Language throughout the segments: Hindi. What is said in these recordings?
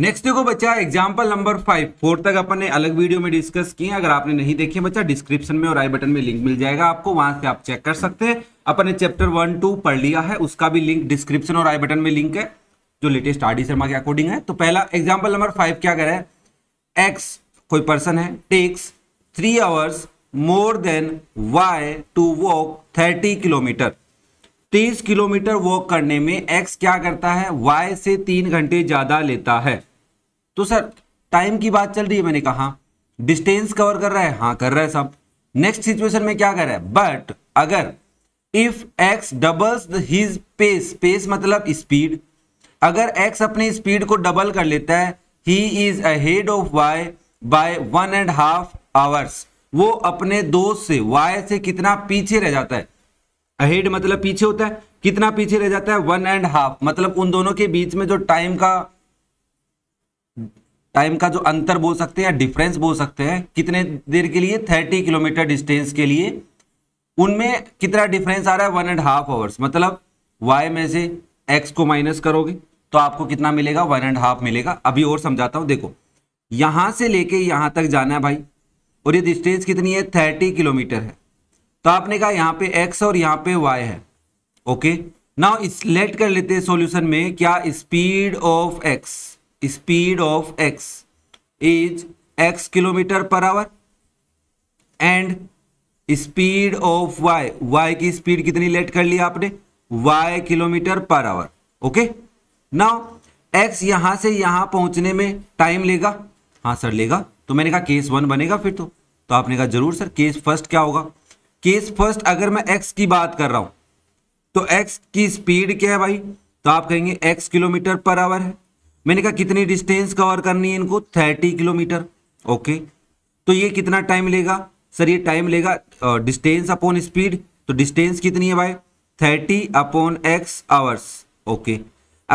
नेक्स्ट देखो बच्चा एग्जाम्पल नंबर फाइव फोर तक अपन ने अलग वीडियो में डिस्कस किए अगर आपने नहीं देखे बच्चा डिस्क्रिप्शन में और आई बटन में लिंक मिल जाएगा आपको वहां से आप चेक कर सकते हैं अपन ने चैप्टर वन टू पढ़ लिया है उसका भी लिंक डिस्क्रिप्शन और आई बटन में लिंक है जो लेटेस्ट आर डी शर्मा के अकॉर्डिंग है तो पहला एग्जाम्पल नंबर फाइव क्या करे एक्स कोई पर्सन है takes three hours more than Y to walk thirty kilometer तेईस किलोमीटर वॉक करने में एक्स क्या करता है वाई से तीन घंटे ज़्यादा लेता है तो सर टाइम की बात चल रही है मैंने कहा डिस्टेंस कवर कर रहा है हाँ कर रहा है सब नेक्स्ट सिचुएशन में क्या कर रहा है बट अगर if X doubles his pace pace मतलब स्पीड अगर एक्स अपनी स्पीड को डबल कर लेता है he is ahead of Y by one and half hours वो अपने दोस्त से वाई से कितना पीछे रह जाता है अहेड मतलब पीछे होता है कितना पीछे रह जाता है वन एंड हाफ मतलब उन दोनों के बीच में जो टाइम का टाइम का जो अंतर बोल सकते हैं या डिफरेंस बोल सकते हैं कितने देर के लिए थर्टी किलोमीटर डिस्टेंस के लिए उनमें कितना डिफरेंस आ रहा है वन एंड हाफ आवर्स मतलब वाई में से एक्स को माइनस करोगे तो आपको कितना मिलेगा वन एंड हाफ मिलेगा अभी और समझाता हूँ देखो यहाँ से लेके यहाँ तक जाना है भाई और ये डिस्टेंस कितनी है थर्टी किलोमीटर है तो आपने कहा यहां पे एक्स और यहां पे वाई है ओके नाउ लेट कर लेते हैं सॉल्यूशन में क्या speed of X speed of X is x kilometre per hour and speed of Y Y की स्पीड कितनी लेट कर ली आपने Y kilometre per hour okay now X यहां से यहां पहुंचने में टाइम लेगा हाँ सर लेगा तो मैंने कहा केस वन बनेगा फिर तो, तो आपने कहा जरूर सर केस फर्स्ट क्या होगा केस फर्स्ट अगर मैं एक्स की बात कर रहा हूं तो एक्स की स्पीड क्या है भाई तो आप कहेंगे एक्स किलोमीटर पर आवर है मैंने कहा कितनी डिस्टेंस कवर करनी है इनको थर्टी किलोमीटर ओके तो ये कितना टाइम लेगा सर ये टाइम लेगा डिस्टेंस अपॉन स्पीड तो डिस्टेंस कितनी है भाई thirty upon x hours okay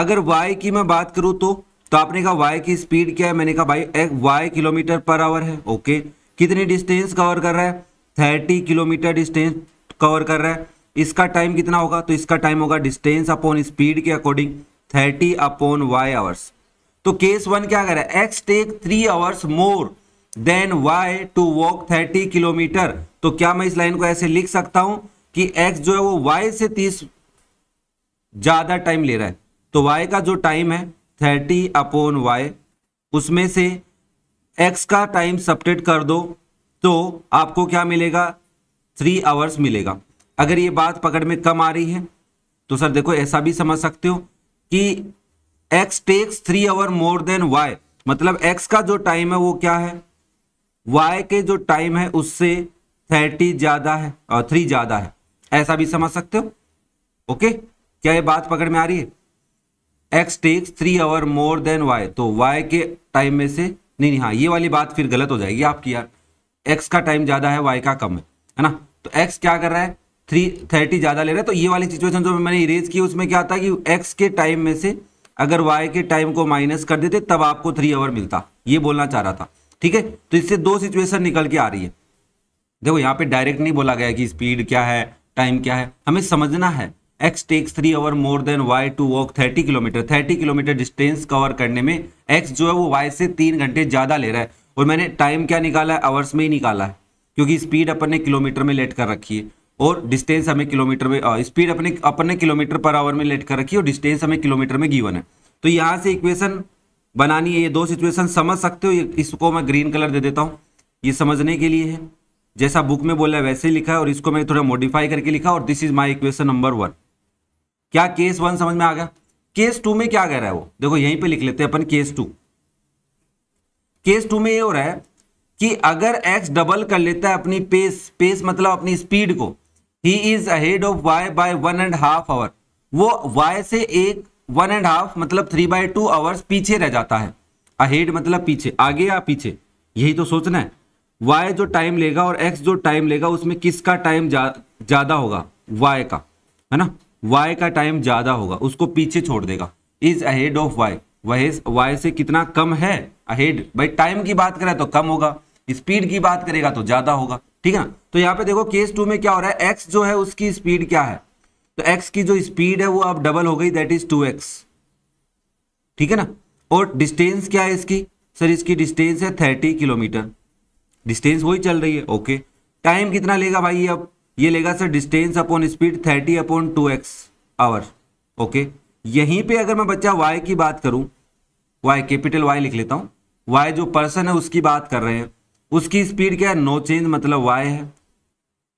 अगर वाई की मैं बात करूँ तो तो आपने कहा वाई की स्पीड क्या है मैंने कहा भाई वाई किलोमीटर पर आवर है ओके कितनी डिस्टेंस कवर कर रहा है थर्टी किलोमीटर डिस्टेंस कवर कर रहा है इसका टाइम कितना होगा तो इसका टाइम होगा डिस्टेंस अपॉन स्पीड के according thirty upon Y hours तो केस वन क्या कर रहा है X take three hours more than Y to walk thirty kilometer तो क्या मैं इस लाइन को ऐसे लिख सकता हूं कि एक्स जो है वो वाई से तीस ज्यादा टाइम ले रहा है तो वाई का जो टाइम है थर्टी अपॉन वाई उसमें से एक्स का टाइम सपरेट कर दो तो आपको क्या मिलेगा थ्री आवर्स मिलेगा अगर ये बात पकड़ में कम आ रही है तो सर देखो ऐसा भी समझ सकते हो कि X takes three hour more than Y मतलब एक्स का जो टाइम है वो क्या है वाई के जो टाइम है उससे थर्टी ज्यादा है और थ्री ज्यादा है ऐसा भी समझ सकते हो ओके क्या ये बात पकड़ में आ रही है X takes three hour more than Y तो वाई के टाइम में से नहीं नहीं हाँ ये वाली बात फिर गलत हो जाएगी आपकी यार एक्स का टाइम ज़्यादा है वाई का कम है है ना तो एक्स क्या कर रहा है थ्री थर्टी ज़्यादा ले रहा है तो ये वाली सिचुएशन जो मैंने इरेज की उसमें क्या था कि एक्स के टाइम में से अगर वाई के टाइम को माइनस कर देते तब आपको थ्री आवर मिलता ये बोलना चाह रहा था ठीक है तो इससे दो सिचुएशन निकल के आ रही है देखो यहाँ पे डायरेक्ट नहीं बोला गया कि स्पीड क्या है टाइम क्या है हमें समझना है X takes three hour more than Y to walk thirty kilometer thirty kilometer distance cover करने में एक्स जो है वो वाई से तीन घंटे ज़्यादा ले रहा है और मैंने टाइम क्या निकाला है आवर्स में ही निकाला है क्योंकि स्पीड अपन ने किलोमीटर में लेट कर रखी है और डिस्टेंस हमें किलोमीटर में स्पीड अपने अपने किलोमीटर पर आवर में लेट कर रखी है और डिस्टेंस हमें किलोमीटर में गिवन है तो यहाँ से इक्वेशन बनानी है ये दो सिचुएशन समझ सकते हो इसको मैं ग्रीन कलर दे देता हूँ ये समझने के लिए है जैसा बुक में बोला है वैसे ही लिखा है और इसको मैंने थोड़ा मॉडिफाई करके लिखा और this is my equation number one क्या केस वन समझ में आ गया केस टू में क्या कह रहा है वो देखो यहीं पे लिख लेते हैं अपन केस टू केस टू में ये हो रहा है कि अगर x डबल कर लेता है अपनी पेस पेस मतलब अपनी स्पीड को he is ahead of y by one and half hour वो y से एक वन एंड हाफ मतलब थ्री बाय टू आवर्स पीछे रह जाता है अहेड मतलब पीछे आगे या पीछे यही तो सोचना है y जो टाइम लेगा और x जो टाइम लेगा उसमें किसका टाइम ज़्यादा होगा y का है ना y का टाइम ज़्यादा होगा उसको पीछे छोड़ देगा इज अहेड ऑफ वाई वह वाई से कितना कम है अहेड भाई टाइम की बात करें तो कम होगा स्पीड की बात करेगा तो ज्यादा होगा ठीक है ना तो यहाँ पे देखो केस टू में क्या हो रहा है एक्स जो है उसकी स्पीड क्या है तो एक्स की जो स्पीड है वो अब डबल हो गई दैट इज टू एक्स ठीक है ना और डिस्टेंस क्या है इसकी सर इसकी डिस्टेंस है थर्टी किलोमीटर डिस्टेंस वही चल रही है ओके टाइम कितना लेगा भाई अब ये लेगा sir distance upon speed thirty upon two X hour okay यहीं पे अगर मैं बच्चा वाई की बात करूं वाई कैपिटल वाई लिख लेता हूं वाई जो पर्सन है उसकी बात कर रहे हैं उसकी स्पीड क्या है नो चेंज मतलब वाई है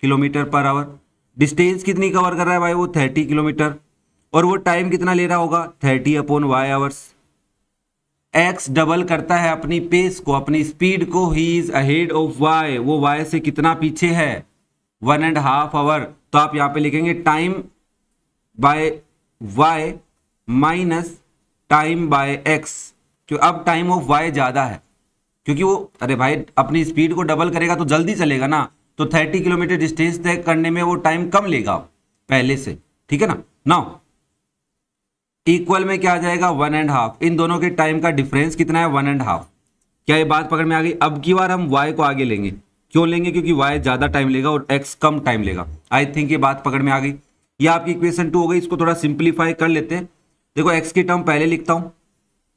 किलोमीटर पर आवर डिस्टेंस कितनी कवर कर रहा है भाई वो थर्टी किलोमीटर और वो टाइम कितना ले रहा होगा thirty upon Y hours X double करता है अपनी पेस को अपनी स्पीड को he is ahead of Y वो वाई से कितना पीछे है वन एंड हाफ आवर तो आप यहां पे लिखेंगे time by Y minus time by X जो अब टाइम ऑफ वाई ज़्यादा है क्योंकि वो अरे भाई अपनी स्पीड को डबल करेगा तो जल्दी चलेगा ना तो थर्टी किलोमीटर डिस्टेंस तय करने में वो टाइम कम लेगा पहले से ठीक है ना नाउ इक्वल में क्या आ जाएगा वन एंड हाफ इन दोनों के टाइम का डिफरेंस कितना है वन एंड हाफ क्या ये बात पकड़ में आ गई अब की बार हम वाई को आगे लेंगे क्यों लेंगे क्योंकि वाई ज़्यादा टाइम लेगा और एक्स कम टाइम लेगा आई थिंक ये बात पकड़ में आ गई ये आपकी इक्वेशन टू हो गई इसको थोड़ा सिंप्लीफाई कर लेते हैं देखो एक्स की टर्म पहले लिखता हूँ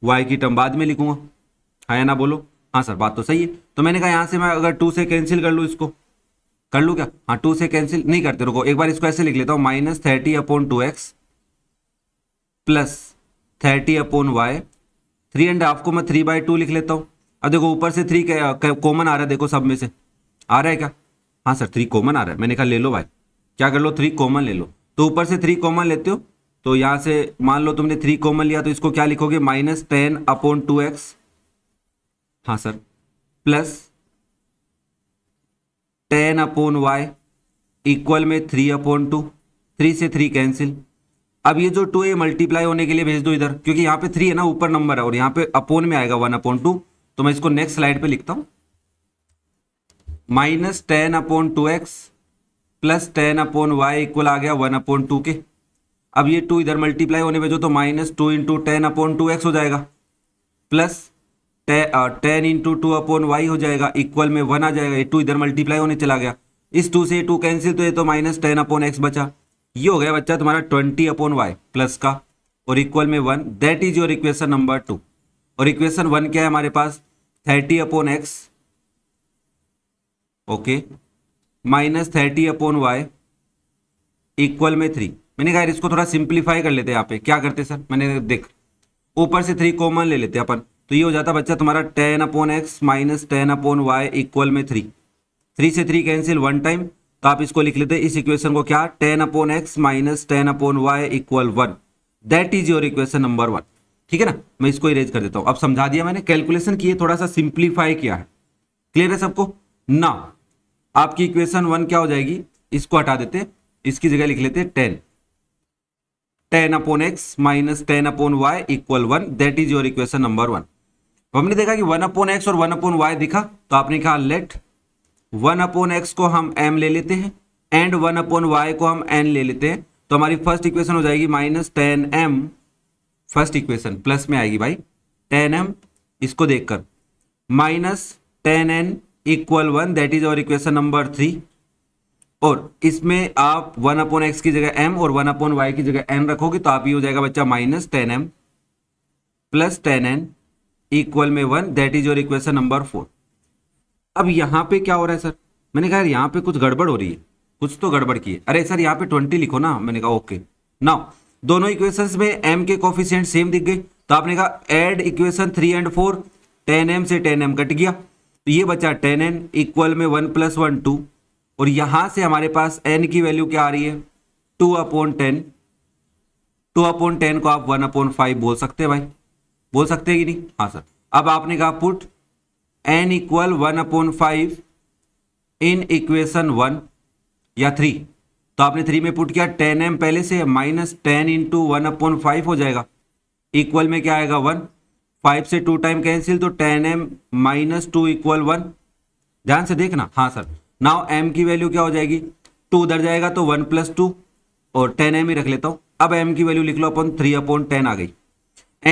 वाई की टर्म बाद में लिखूंगा हाँ या ना बोलो हाँ सर बात तो सही है तो मैंने कहा यहां से मैं अगर टू से कैंसिल कर लूँ इसको कर लू क्या हाँ टू से कैंसिल नहीं करते रुको एक बार इसको ऐसे लिख लेता हूँ minus thirty upon two X plus thirty upon Y three and half को मैं थ्री बाय टू लिख लेता हूँ अब देखो ऊपर से थ्री कॉमन आ रहा है देखो सब में से आ रहा है क्या हाँ सर थ्री कॉमन आ रहा है मैंने कहा ले लो भाई क्या कर लो थ्री कॉमन ले लो तो ऊपर से थ्री कॉमन लेते हो तो यहां से मान लो तुमने थ्री कॉमन लिया तो इसको क्या लिखोगे minus ten upon two X हाँ sir plus ten upon Y equal में थ्री अपॉन टू थ्री से थ्री कैंसिल अब ये जो टू है मल्टीप्लाई होने के लिए भेज दो इधर क्योंकि यहाँ पे थ्री है ना ऊपर नंबर है और यहाँ पे अपोन में आएगा वन अपॉन टू तो मैं इसको नेक्स्ट स्लाइड पे लिखता हूं minus ten upon two X plus ten upon Y equal आ गया वन अपॉन टू के अब ये टू इधर मल्टीप्लाई होने पर जो तो minus two into ten upon two X हो जाएगा plus ten into two upon Y हो जाएगा इक्वल में वन आ जाएगा ये टू इधर मल्टीप्लाई होने चला गया इस टू से टू कैंसिल तो ये तो माइनस टेन अपॉन एक्स बचा ये हो गया बच्चा तुम्हारा ट्वेंटी अपॉन वाई प्लस का और इक्वल में one that is your equation number two और इक्वेशन वन क्या है हमारे पास thirty upon X okay minus thirty upon Y equal में थ्री मैंने कहा इसको थोड़ा सिंप्लीफाई कर लेते हैं यहाँ पे क्या करते सर मैंने देख ऊपर से थ्री कॉमन ले लेते अपन तो ये हो जाता बच्चा तुम्हारा ten upon x minus ten upon Y equal में थ्री थ्री से थ्री कैंसिल वन टाइम तो आप इसको लिख लेते इस इक्वेशन को क्या ten upon x minus ten upon Y equal one that is your equation number one ठीक है ना मैं इसको इरेज कर देता हूँ अब समझा दिया मैंने कैलकुलेशन किए थोड़ा सा सिंप्लीफाई किया है क्लियर है सबको ना आपकी इक्वेशन वन क्या हो जाएगी इसको हटा देते इसकी जगह लिख लेते ten ten upon x minus ten upon Y equal one that is your equation number one हमने देखा कि वन अपॉन एक्स और वन अपॉन वाई दिखा तो आपने कहा लेट वन अपॉन एक्स को हम एम ले लेते हैं एंड वन अपॉन वाई को हम एन ले लेते हैं तो हमारी फर्स्ट इक्वेशन हो जाएगी minus ten M first equation plus में आएगी भाई टेन एम इसको देखकर minus ten N equal one that is और इक्वेशन नंबर थ्री और इसमें आप वन अपॉन एक्स की जगह एम और वन अपॉन वाई की जगह एन रखोगे तो आप ये हो जाएगा बच्चा minus ten M plus ten N equal में one that is your equation number four अब यहाँ पे क्या हो रहा है सर मैंने कहा यहाँ पे कुछ गड़बड़ हो रही है कुछ तो गड़बड़ की है अरे सर यहाँ पे ट्वेंटी लिखो ना मैंने कहा ओके नाउ दोनों इक्वेशन में एम के कॉफिशियंट सेम दिख गए तो आपने कहा add equation three and four ten M से टेन एम कट गया तो ये बचा टेन एन इक्वल में वन प्लस वन टू और यहां से हमारे पास एन की वैल्यू क्या आ रही है two upon ten two upon ten को आप वन अपॉन फाइव बोल सकते हैं भाई बोल सकते हैं कि नहीं हाँ सर अब आपने कहा put N equal one upon five in equation one या थ्री तो आपने थ्री में पुट किया टेन एम पहले से minus ten into one upon five हो जाएगा इक्वल में क्या आएगा वन फाइव से टू टाइम कैंसिल तो ten M minus two equal one ध्यान से देखना हाँ सर नाउ एम की वैल्यू क्या हो जाएगी टू उधर जाएगा तो वन प्लस टू और टेन एम ही रख लेता हूँ अब एम की वैल्यू लिख लो अपन थ्री अपॉन टेन आ गई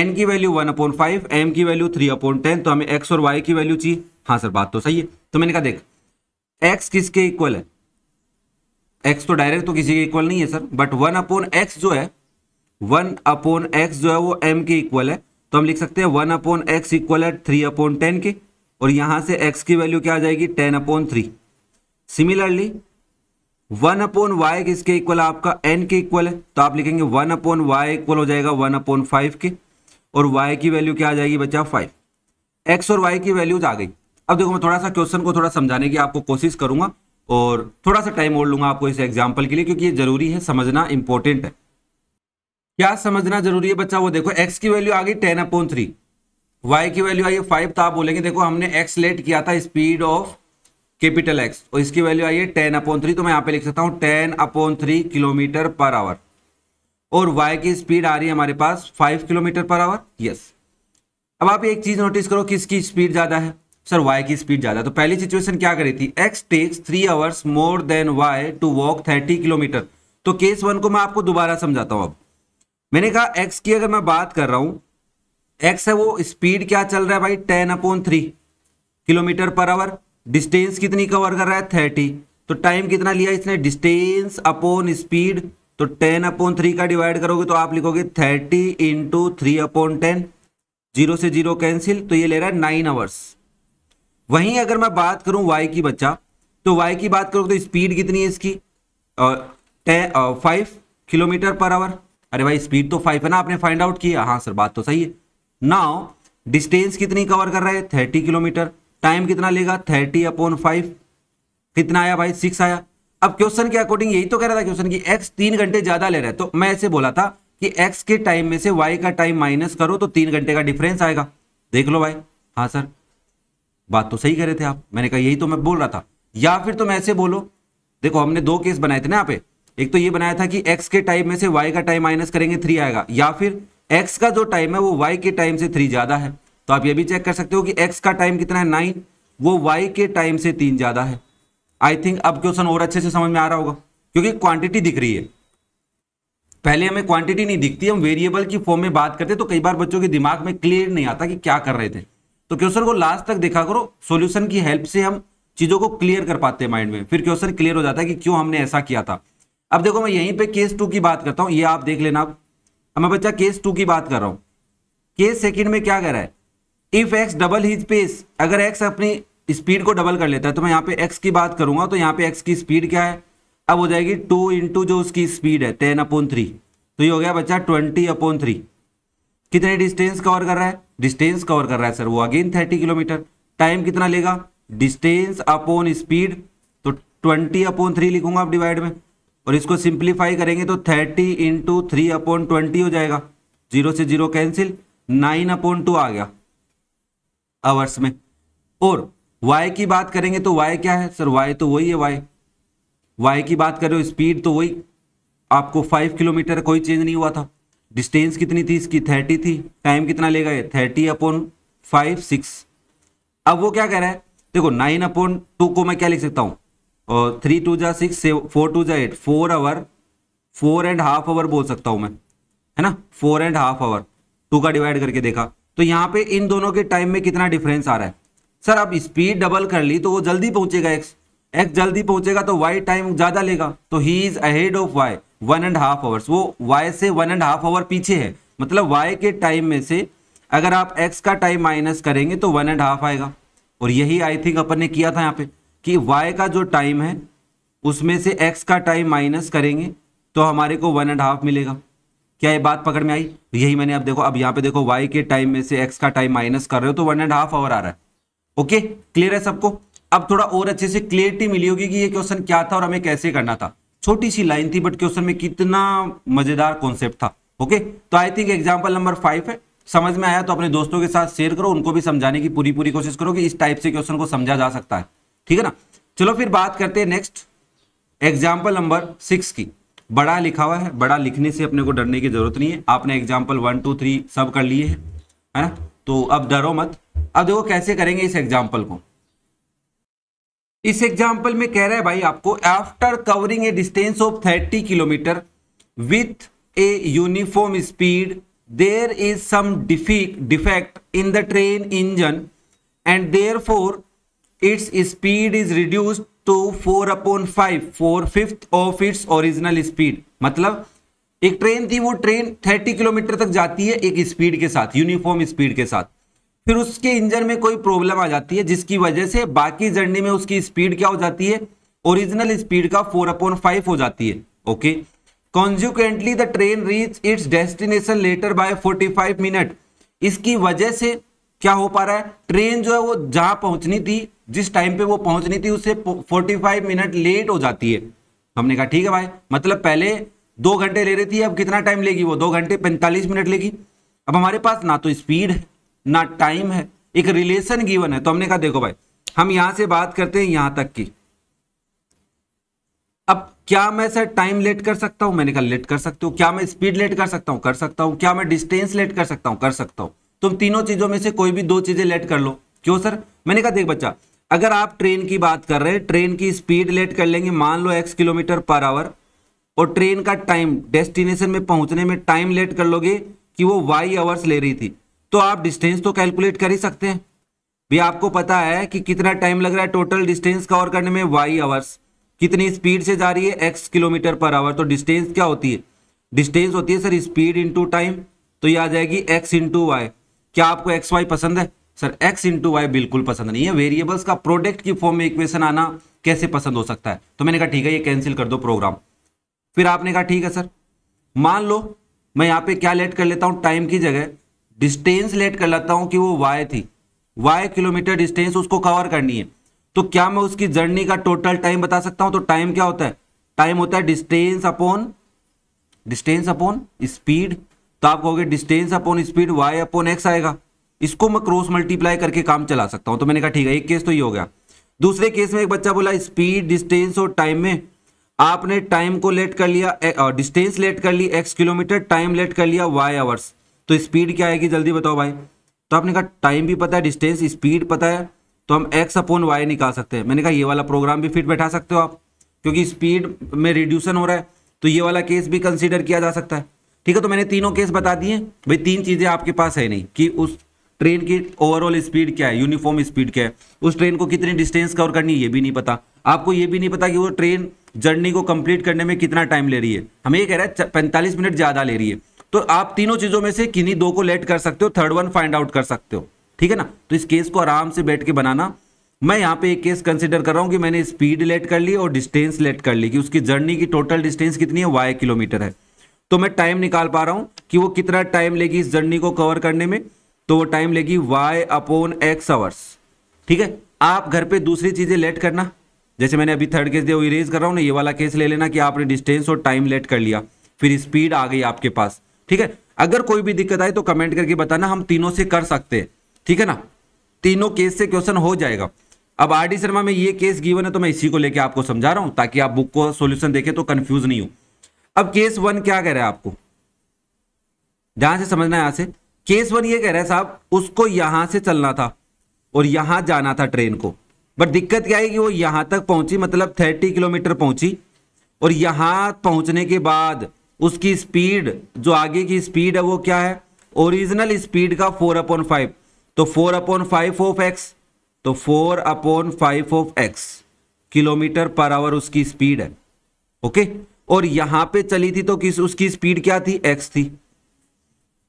एन की value one upon five M की वैल्यू थ्री अपॉन टेन तो हमें एक्स और वाई की वैल्यू चाहिए हाँ सर बात तो सही है तो मैंने कहा देख एक्स किसके इक्वल है एक्स तो डायरेक्ट तो किसी के इक्वल नहीं है sir but one upon X जो है वन अपॉन एक्स जो है वो एम के इक्वल है तो हम लिख सकते हैं वन अपॉन एक्स इक्वल है थ्री अपॉन टेन के और यहां से एक्स की वैल्यू क्या आ जाएगी ten upon three similarly one upon Y किसके इक्वल आपका एन के इक्वल है तो आप लिखेंगे वन अपॉन वाई इक्वल हो जाएगा वन अपॉन फाइव के और वाई की वैल्यू क्या आ जाएगी बच्चा फाइव एक्स और वाई की वैल्यूज आ गई अब देखो मैं थोड़ा सा क्वेश्चन को थोड़ा समझाने की आपको कोशिश करूंगा और थोड़ा सा टाइम और लूंगा आपको इस एग्जाम्पल के लिए क्योंकि ये जरूरी है समझना इंपॉर्टेंट है क्या समझना जरूरी है बच्चा वो देखो एक्स की वैल्यू आ गई टेन अपॉन थ्री वाई की वैल्यू आई फाइव तो आप बोलेंगे देखो हमने एक्स लेट किया था स्पीड ऑफ कैपिटल एक्स और इसकी वैल्यू आई है टेन अपॉन थ्री तो मैं यहाँ पे लिख सकता हूँ ten upon three kilometer per hour और वाई की स्पीड आ रही है हमारे पास five kilometer per hour yes अब आप एक चीज नोटिस करो किसकी स्पीड ज्यादा है सर वाई की स्पीड ज्यादा तो पहली सिचुएशन क्या करी थी X takes three hours more than Y to walk thirty kilometer तो केस वन को मैं आपको दोबारा समझाता हूं अब मैंने कहा एक्स की अगर मैं बात कर रहा हूं एक्स है वो स्पीड क्या चल रहा है भाई ten upon three kilometer per hour distance कितनी कवर कर रहा है थर्टी तो टाइम कितना लिया इसने डिस्टेंस अपॉन स्पीड तो टेन अपॉन थ्री का डिवाइड करोगे तो आप लिखोगे thirty into three upon ten zero से जीरो कैंसिल तो ये ले रहा है नाइन आवर्स वहीं अगर मैं बात करूं वाई की बच्चा तो वाई की बात करूँ तो स्पीड कितनी है इसकी फाइव किलोमीटर पर आवर अरे भाई स्पीड तो फाइव है ना आपने फाइंड आउट किया हाँ सर बात तो सही है नाउ डिस्टेंस कितनी कवर कर रहा है थर्टी किलोमीटर टाइम कितना लेगा थर्टी अपॉन फाइव कितना आया भाई सिक्स आया अब क्वेश्चन के अकॉर्डिंग यही तो कह रहा था क्वेश्चन की एक्स तीन घंटे ज्यादा ले रहा है तो मैं ऐसे बोला था कि एक्स के टाइम में से वाई का टाइम माइनस करो तो तीन घंटे का डिफरेंस आएगा देख लो भाई हाँ सर बात तो सही कह रहे थे आप मैंने कहा यही तो मैं बोल रहा था या फिर तो मैं ऐसे बोलो देखो हमने दो केस बनाए थे ना यहाँ पे एक तो ये बनाया था कि एक्स के टाइम में से वाई का टाइम माइनस करेंगे थ्री आएगा या फिर एक्स का जो टाइम है वो वाई के टाइम से थ्री ज्यादा है तो आप ये भी चेक कर सकते हो कि एक्स का टाइम कितना है नाइन वो वाई के टाइम से तीन ज़्यादा है आई थिंक अब क्वेश्चन और अच्छे से समझ में आ रहा होगा क्योंकि क्वांटिटी दिख रही है पहले हमें क्वांटिटी नहीं दिखती हम वेरिएबल की फॉर्म में बात करते तो कई बार बच्चों के दिमाग में क्लियर नहीं आता कि क्या कर रहे थे तो क्वेश्चन को लास्ट तक देखा करो सॉल्यूशन की हेल्प से हम चीज़ों को क्लियर कर पाते हैं माइंड में फिर क्वेश्चन क्लियर हो जाता है कि क्यों हमने ऐसा किया था अब देखो मैं यहीं पे केस टू की बात करता हूँ ये आप देख लेना अब मैं बच्चा केस टू की बात कर रहा हूँ केस सेकंड में क्या कह रहा है if X double his pace अगर एक्स अपनी स्पीड को डबल कर लेता है तो मैं यहाँ पे एक्स की बात करूंगा तो यहाँ पे एक्स की स्पीड क्या है अब हो जाएगी टू इंटू जो उसकी स्पीड है टेन अपॉन थ्री तो ये हो गया बच्चा ट्वेंटी अपॉन थ्री कितने डिस्टेंस कवर कर रहा है डिस्टेंस कवर कर रहा है सर वो अगेन थर्टी किलोमीटर टाइम कितना लेगा डिस्टेंस अपॉन स्पीड तो ट्वेंटी अपॉन थ्री लिखूंगा आप डिवाइड में और इसको सिंप्लीफाई करेंगे तो thirty into three upon twenty हो जाएगा जीरो से zero cancel nine upon two आ गया आवर्स में और वाई की बात करेंगे तो वाई क्या है सर वाई तो वही है वाई वाई की बात करें स्पीड तो वही आपको फाइव किलोमीटर कोई चेंज नहीं हुआ था डिस्टेंस कितनी थी इसकी थर्टी थी टाइम कितना लेगा ये थर्टी अपॉन फाइव सिक्स अब वो क्या कह रहा है देखो नाइन अपॉन टू को मैं क्या लिख सकता हूँ और थ्री टू जा सिक्स फोर टू जा eight four hour four and half hour बोल सकता हूँ मैं है ना four and half hour two का डिवाइड करके देखा तो यहाँ पे इन दोनों के टाइम में कितना डिफरेंस आ रहा है सर अब स्पीड डबल कर ली तो वो जल्दी पहुंचेगा एक्स एक्स जल्दी पहुंचेगा तो वाई टाइम ज़्यादा लेगा तो he is ahead of Y one and half hours वो वाई से वन एंड हाफ आवर पीछे है मतलब वाई के टाइम में से अगर आप एक्स का टाइम माइनस करेंगे तो वन एंड हाफ आएगा और यही आई थिंक अपन ने किया था यहाँ पे कि वाई का जो टाइम है उसमें से एक्स का टाइम माइनस करेंगे तो हमारे को वन एंड हाफ मिलेगा क्या ये बात पकड़ में आई तो यही मैंने अब देखो अब यहाँ पे देखो वाई के टाइम में से एक्स का टाइम माइनस कर रहे हो तो वन एंड हाफ आवर आ रहा है ओके क्लियर है सबको अब थोड़ा और अच्छे से क्लियरिटी मिली होगी कि ये क्वेश्चन क्या था और हमें कैसे करना था छोटी सी लाइन थी बट क्वेश्चन में कितना मजेदार कॉन्सेप्ट था ओके तो I think example number five है समझ में आया तो अपने दोस्तों के साथ शेयर करो उनको भी समझाने की पूरी पूरी कोशिश करो कि इस टाइप से क्वेश्चन को समझा जा सकता है ठीक है ना चलो फिर बात करते हैं नेक्स्ट एग्जाम्पल नंबर सिक्स की बड़ा लिखा हुआ है बड़ा लिखने से अपने को डरने की जरूरत नहीं है आपने एग्जाम्पल वन टू थ्री सब कर लिए है ना तो अब डरो मत अब देखो कैसे करेंगे इस एग्जाम्पल को इस एग्जाम्पल में कह रहा है भाई आपको after covering a distance of thirty kilometer with a uniform speed there is some defect in the train engine and therefore its speed is reduced to four upon five four fifth of its original speed मतलब एक ट्रेन थी वो ट्रेन थर्टी किलोमीटर तक जाती है एक स्पीड के साथ यूनिफॉर्म स्पीड के साथ फिर उसके इंजन में कोई प्रॉब्लम आ जाती है जिसकी वजह से बाकी जर्नी में उसकी स्पीड क्या हो जाती है ओरिजिनल स्पीड का फोर अपॉन फाइव हो जाती है okay consequently the train reach its destination later by forty five minute इसकी वजह से क्या हो पा रहा है ट्रेन जो है वो जहां पहुंचनी थी जिस टाइम पे वो पहुंचनी थी उससे 45 मिनट लेट हो जाती है हमने कहा ठीक है भाई मतलब पहले दो घंटे ले रही थी अब कितना टाइम लेगी वो दो घंटे पैंतालीस मिनट लेगी अब हमारे पास ना तो स्पीड है ना टाइम है एक रिलेशन गिवन है तो हमने कहा देखो भाई हम यहां से बात करते हैं यहां तक की अब क्या मैं सर टाइम लेट कर सकता हूं मैंने कहा लेट कर सकते हो क्या मैं स्पीड लेट कर सकता हूं कर सकता हूं क्या मैं डिस्टेंस लेट कर सकता हूं कर सकता हूं तुम तीनों चीज़ों में से कोई भी दो चीज़ें लेट कर लो क्यों सर मैंने कहा देख बच्चा अगर आप ट्रेन की बात कर रहे हैं ट्रेन की स्पीड लेट कर लेंगे मान लो एक्स किलोमीटर पर आवर और ट्रेन का टाइम डेस्टिनेशन में पहुंचने में टाइम लेट कर लोगे कि वो वाई आवर्स ले रही थी तो आप डिस्टेंस तो कैलकुलेट कर ही सकते हैं भी आपको पता है कि कितना टाइम लग रहा है टोटल डिस्टेंस कवर करने में वाई आवर्स कितनी स्पीड से जा रही है एक्स किलोमीटर पर आवर तो डिस्टेंस क्या होती है डिस्टेंस होती है सर स्पीड इंटू टाइम तो ये आ जाएगी एक्स इंटू वाई क्या आपको एक्स वाई पसंद है सर एक्स इंटू वाई बिल्कुल पसंद नहीं है वेरिएबल्स का प्रोडक्ट की फॉर्म में इक्वेशन आना कैसे पसंद हो सकता है तो मैंने कहा ठीक है ये कैंसिल कर दो प्रोग्राम फिर आपने कहा ठीक है सर मान लो मैं यहाँ पे क्या लेट कर लेता हूँ टाइम की जगह डिस्टेंस लेट कर लेता हूँ कि वो वाई थी वाई किलोमीटर डिस्टेंस उसको कवर करनी है तो क्या मैं उसकी जर्नी का टोटल टाइम बता सकता हूँ तो टाइम क्या होता है टाइम होता है distance upon distance upon speed तो आप कहोगे distance upon speed y upon x आएगा इसको मैं क्रॉस मल्टीप्लाई करके काम चला सकता हूँ तो मैंने कहा ठीक है एक केस तो ये हो गया दूसरे केस में एक बच्चा बोला स्पीड डिस्टेंस और टाइम में आपने टाइम को लेट कर लिया डिस्टेंस लेट कर ली एक्स किलोमीटर टाइम लेट कर लिया वाई आवर्स तो स्पीड क्या आएगी जल्दी बताओ भाई तो आपने कहा टाइम भी पता है डिस्टेंस स्पीड पता है तो हम एक्स अपॉन वाई निकाल सकते हैं मैंने कहा ये वाला प्रोग्राम भी फिट बैठा सकते हो आप क्योंकि स्पीड में रिड्यूसन हो रहा है तो ये वाला केस भी कंसिडर किया जा सकता है ठीक है तो मैंने तीनों केस बता दिए भाई तीन चीज़ें आपके पास है नहीं कि उस ट्रेन की ओवरऑल स्पीड क्या है यूनिफॉर्म स्पीड क्या है उस ट्रेन को कितनी डिस्टेंस कवर करनी है ये भी नहीं पता आपको ये भी नहीं पता कि वो ट्रेन जर्नी को कंप्लीट करने में कितना टाइम ले रही है हमें ये कह रहा है पैंतालीस मिनट ज़्यादा ले रही है तो आप तीनों चीज़ों में से किन्हीं दो को लेट कर सकते हो थर्ड वन फाइंड आउट कर सकते हो ठीक है ना तो इस केस को आराम से बैठ के बनाना मैं यहाँ पे एक केस कंसिडर कर रहा हूँ कि मैंने स्पीड लेट कर ली और डिस्टेंस लेट कर ली कि उसकी जर्नी की टोटल डिस्टेंस कितनी है वाई किलोमीटर है तो मैं टाइम निकाल पा रहा हूं कि वो कितना टाइम लेगी इस जर्नी को कवर करने में तो वो टाइम लेगी वाई अपोन एक्स आवर्स ठीक है आप घर पे दूसरी चीज़ें लेट करना जैसे मैंने अभी थर्ड केस दिया वो इरेज कर रहा हूं ना ये वाला केस ले लेना कि आपने डिस्टेंस और टाइम लेट कर लिया फिर स्पीड आ गई आपके पास ठीक है अगर कोई भी दिक्कत आए तो कमेंट करके बताना हम तीनों से कर सकते हैं ठीक है ना तीनों केस से क्वेश्चन हो जाएगा अब आर डी शर्मा में ये केस गिवन है तो मैं इसी को लेकर आपको समझा रहा हूं ताकि आप बुक को सोल्यूशन देखें तो कंफ्यूज नहीं हो अब केस वन क्या कह रहा है आपको ध्यान से समझना है यहां से केस वन ये कह रहा है साहब उसको यहां से चलना था और यहां जाना था ट्रेन को बट दिक्कत क्या है कि वो यहां तक पहुंची मतलब थर्टी किलोमीटर पहुंची और यहां पहुंचने के बाद उसकी स्पीड जो आगे की स्पीड है वो क्या है ओरिजिनल स्पीड का फोर अपॉन फाइव तो four upon five of x तो four upon five of x kilometre per hour उसकी स्पीड है ओके और यहां पे चली थी तो किस उसकी स्पीड क्या थी एक्स थी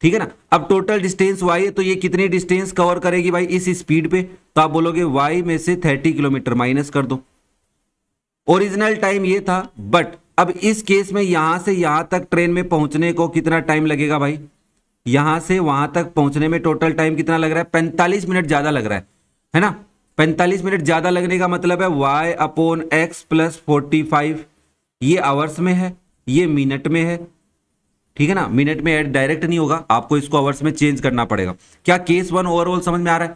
ठीक है ना अब टोटल डिस्टेंस वाई है तो ये कितनी डिस्टेंस कवर करेगी भाई इस स्पीड पे तो आप बोलोगे वाई में से थर्टी किलोमीटर माइनस कर दो ओरिजिनल टाइम ये था बट अब इस केस में यहां से यहां तक ट्रेन में पहुंचने को कितना टाइम लगेगा भाई यहां से वहां तक पहुंचने में टोटल टाइम कितना लग रहा है पैंतालीस मिनट ज्यादा लग रहा है है ना पैंतालीस मिनट ज्यादा लगने का मतलब है y upon x plus forty five ये आवर्स में है ये मिनट में है ठीक है ना मिनट में एड डायरेक्ट नहीं होगा आपको इसको आवर्स में चेंज करना पड़ेगा क्या केस वन ओवरऑल समझ में आ रहा है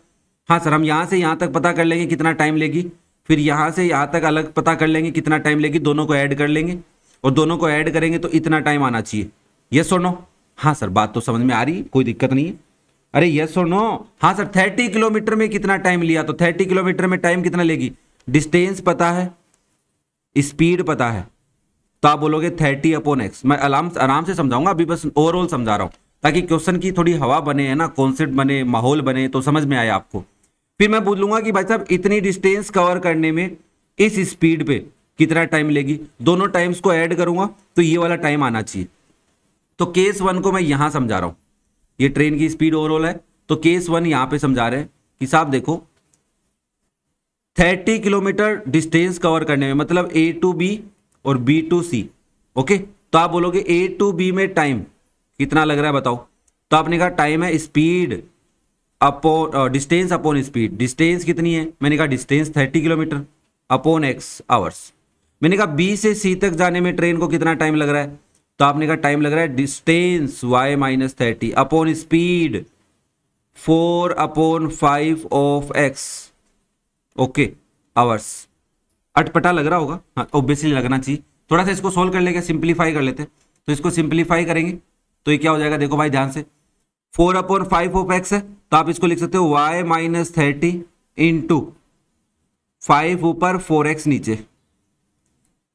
हाँ सर हम यहाँ से यहाँ तक पता कर लेंगे कितना टाइम लेगी फिर यहाँ से यहाँ तक अलग पता कर लेंगे कितना टाइम लेगी दोनों को ऐड कर लेंगे और दोनों को ऐड करेंगे तो इतना टाइम आना चाहिए यस और नो हाँ सर बात तो समझ में आ रही है कोई दिक्कत नहीं है अरे यस और नो हाँ सर थर्टी किलोमीटर में कितना टाइम लिया तो थर्टी किलोमीटर में टाइम कितना लेगी डिस्टेंस पता है स्पीड पता है तो आप बोलोगे थर्टी अपॉन एक्स मैं आराम आराम से समझाऊंगा अभी बस ओवरऑल समझा रहा हूँ ताकि क्वेश्चन की थोड़ी हवा बने है ना कॉन्सेप्ट बने माहौल बने तो समझ में आए आपको फिर मैं बोल लूंगा कि भाई साहब इतनी डिस्टेंस कवर करने में इस स्पीड पे कितना टाइम लेगी दोनों टाइम्स को ऐड करूंगा तो ये वाला टाइम आना चाहिए तो केस वन को मैं यहाँ समझा रहा हूँ ये ट्रेन की स्पीड ओवरऑल है तो केस वन यहाँ पे समझा रहे हैं कि साहब देखो 30 किलोमीटर डिस्टेंस कवर करने में मतलब ए टू बी और बी टू सी ओके तो आप बोलोगे ए टू बी में टाइम कितना लग रहा है बताओ तो आपने कहा टाइम है speed upon distance upon speed distance कितनी है मैंने कहा distance thirty kilometer upon x hours मैंने कहा बी से सी तक जाने में ट्रेन को कितना टाइम लग रहा है तो आपने कहा टाइम लग रहा है distance y minus thirty upon speed four upon five of x okay hours अटपटा लग रहा होगा हाँ ऑब्वियसली तो लगना चाहिए थोड़ा सा इसको सोल्व कर लेगा सिंप्लीफाई कर लेते हैं तो इसको सिंप्लीफाई करेंगे तो ये क्या हो जाएगा देखो भाई ध्यान से four upon five of x है तो आप इसको लिख सकते हो y minus thirty into five ऊपर फोर एक्स नीचे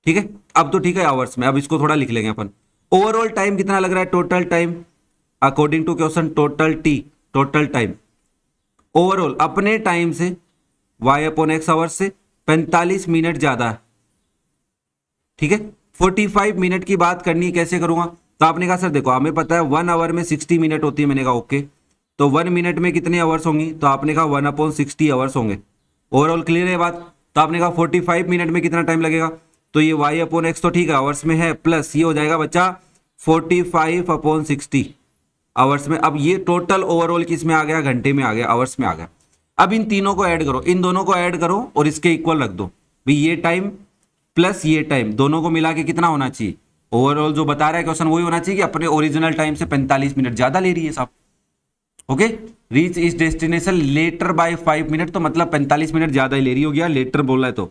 ठीक है अब तो ठीक है आवर्स में अब इसको थोड़ा लिख लेंगे अपन ओवरऑल टाइम कितना लग रहा है total time according to question total T total time overall अपने टाइम से वाई अपॉन एक्स आवर्स से पैंतालीस मिनट ज़्यादा है ठीक है फोर्टी फाइव मिनट की बात करनी है कैसे करूँगा तो आपने कहा सर देखो हमें पता है वन आवर में सिक्सटी मिनट होती है मैंने कहा ओके तो वन मिनट में कितने आवर्स होंगी तो आपने कहा वन अपॉन सिक्सटी आवर्स होंगे ओवरऑल क्लियर है बात तो आपने कहा फोर्टी फाइव मिनट में कितना टाइम लगेगा तो ये वाई अपॉन एक्स तो ठीक है आवर्स में है प्लस ये हो जाएगा बच्चा forty five upon sixty hours में अब ये टोटल ओवरऑल किस में आ गया घंटे में आ गया आवर्स में आ गया अब इन तीनों को ऐड करो इन दोनों को ऐड करो और इसके इक्वल रख दो भाई ये टाइम प्लस ये टाइम दोनों को मिला के कितना होना चाहिए ओवरऑल जो बता रहा है क्वेश्चन वही होना चाहिए कि अपने ओरिजिनल टाइम से 45 मिनट ज्यादा ले रही है साहब ओके रीच इस destination later by five minute तो मतलब पैंतालीस मिनट ज्यादा ही ले रही होगी लेटर बोल रहा है तो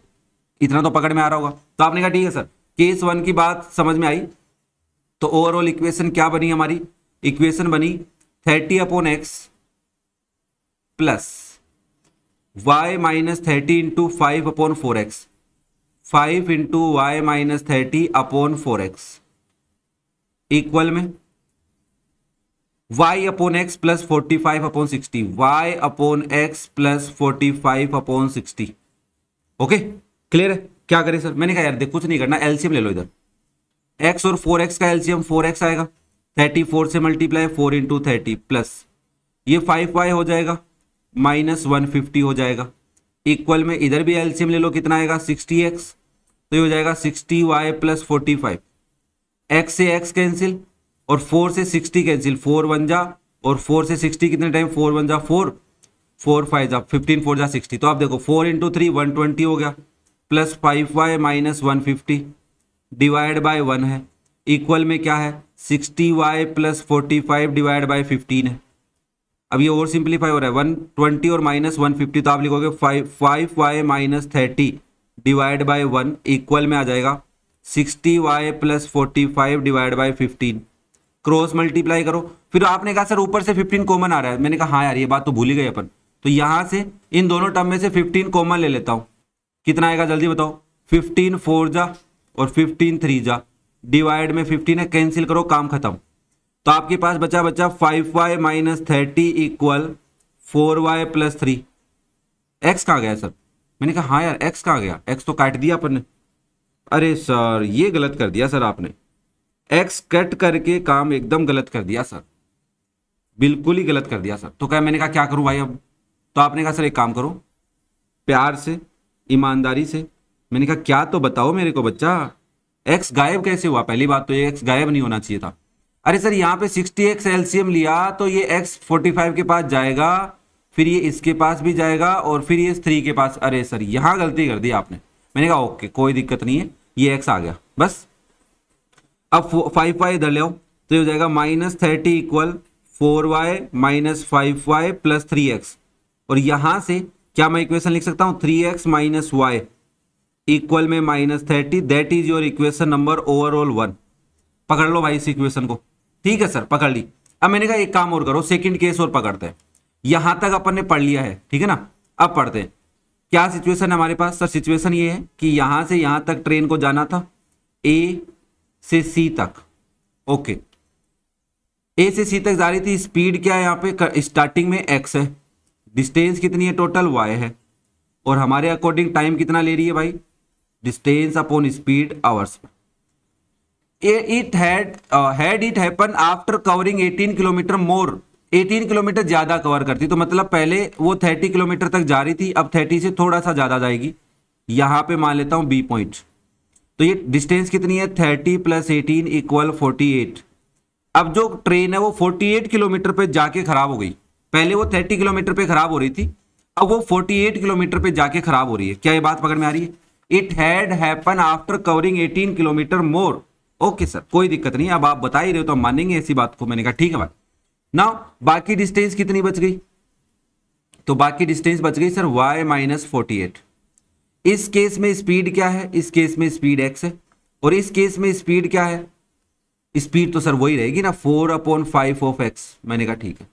इतना तो पकड़ में आ रहा होगा तो आपने कहा ठीक है सर केस वन की बात समझ में आई तो ओवरऑल इक्वेशन क्या बनी हमारी इक्वेशन बनी thirty upon x plus y minus thirty into five upon four x five into y minus thirty upon four x equal में y upon x plus forty five upon sixty y upon x plus forty five upon sixty okay clear है क्या करें सर मैंने कहा यार देख कुछ नहीं करना एलसीएम ले लो इधर x और फोर एक्स का एलसीएम एक्स आएगा थर्टी फोर से multiply four into thirty plus ये फाइव वाई हो जाएगा माइनस वन फिफ्टी हो जाएगा इक्वल में इधर भी एलसीएम ले लो कितना आएगा सिक्सटी एक्स तो ये हो जाएगा sixty y plus forty five x से एक्स कैंसिल और फोर से सिक्सटी कैंसिल फोर वन जा और फोर से सिक्सटी कितने टाइम फोर वन जा फोर फोर फाइव जा फिफ्टीन फोर जा सिक्सटी तो आप देखो four into three one twenty हो गया plus five Y minus one fifty divide by one है इक्वल में क्या है sixty y plus forty five divide by fifteen है अब ये और सिंप्लीफाई हो रहा है 120 ट्वेंटी और माइनस वन फिफ्टी तो आप लिखोगे five five Y minus thirty divide by one equal में आ जाएगा sixty y plus forty five divide by fifteen cross multiply करो फिर आपने कहा सर ऊपर से फिफ्टीन कॉमन आ रहा है मैंने कहा हाँ यार ये बात तो भूल ही गए अपन तो यहाँ से इन दोनों टर्म में से फिफ्टीन कॉमन ले लेता हूँ कितना आएगा जल्दी बताओ फिफ्टीन फोर जा और फिफ्टीन थ्री जा डिवाइड में फिफ्टीन है कैंसिल करो काम खत्म तो आपके पास बचा बचा five Y minus thirty equal four y plus three x कहाँ गया सर मैंने कहा हाँ यार एक्स कहाँ गया एक्स तो काट दिया अपन ने अरे सर ये गलत कर दिया सर आपने एक्स कट करके काम एकदम गलत कर दिया सर बिल्कुल ही गलत कर दिया सर तो क्या मैंने कहा क्या करूँ भाई अब तो आपने कहा सर एक काम करो प्यार से ईमानदारी से मैंने कहा क्या तो बताओ मेरे को बच्चा एक्स गायब कैसे हुआ पहली बात तो ये एक्स गायब नहीं होना चाहिए था अरे सर यहाँ पे सिक्सटी एक्स एल्सियम लिया तो ये एक्स 45 के पास जाएगा फिर ये इसके पास भी जाएगा और फिर ये थ्री के पास अरे सर यहाँ गलती कर दी आपने मैंने कहा ओके कोई दिक्कत नहीं है ये एक्स आ गया बस अब फाइव वाई इधर ले तो ये हो जाएगा minus thirty equal four y minus five y plus three x और यहाँ से क्या मैं इक्वेशन लिख सकता हूँ three x minus y equal में minus thirty that is your equation number overall one पकड़ लो भाई इस इक्वेशन को ठीक है सर पकड़ ली अब मैंने कहा एक काम और करो सेकंड केस और पकड़ते हैं यहां तक अपन ने पढ़ लिया है ठीक है ना अब पढ़ते हैं क्या सिचुएशन है हमारे पास सर सिचुएशन ये है कि यहाँ से यहाँ तक ट्रेन को जाना था ए से सी तक ओके ए से सी तक जा रही थी स्पीड क्या है यहाँ पे स्टार्टिंग में एक्स है डिस्टेंस कितनी है टोटल वाई है और हमारे अकॉर्डिंग टाइम कितना ले रही है भाई डिस्टेंस अपॉन स्पीड आवर्स में it had had it happen after covering 18 kilometer more 18 kilometer ज़्यादा कवर करती तो मतलब पहले वो 30 किलोमीटर तक जा रही थी अब 30 से थोड़ा सा ज़्यादा जाएगी यहां पे मान लेता हूँ बी पॉइंट तो ये डिस्टेंस कितनी है 30 प्लस एटीन इक्वल फोर्टी अब जो ट्रेन है वो 48 किलोमीटर पे जाके ख़राब हो गई पहले वो 30 किलोमीटर पे ख़राब हो रही थी अब वो 48 किलोमीटर पे जाके ख़राब हो रही है क्या ये बात पकड़ में आ रही है it had happen after covering 18 kilometer more okay sir कोई दिक्कत नहीं अब आप बता ही रहे हो तो हम मानेंगे ऐसी बात को मैंने कहा ठीक है भाई ना बाकी डिस्टेंस कितनी बच गई तो बाकी डिस्टेंस बच गई सर y माइनस फोर्टी इस केस में स्पीड क्या है इस केस में स्पीड x है और इस केस में स्पीड क्या है स्पीड तो सर वही रहेगी ना four upon five of x मैंने कहा ठीक है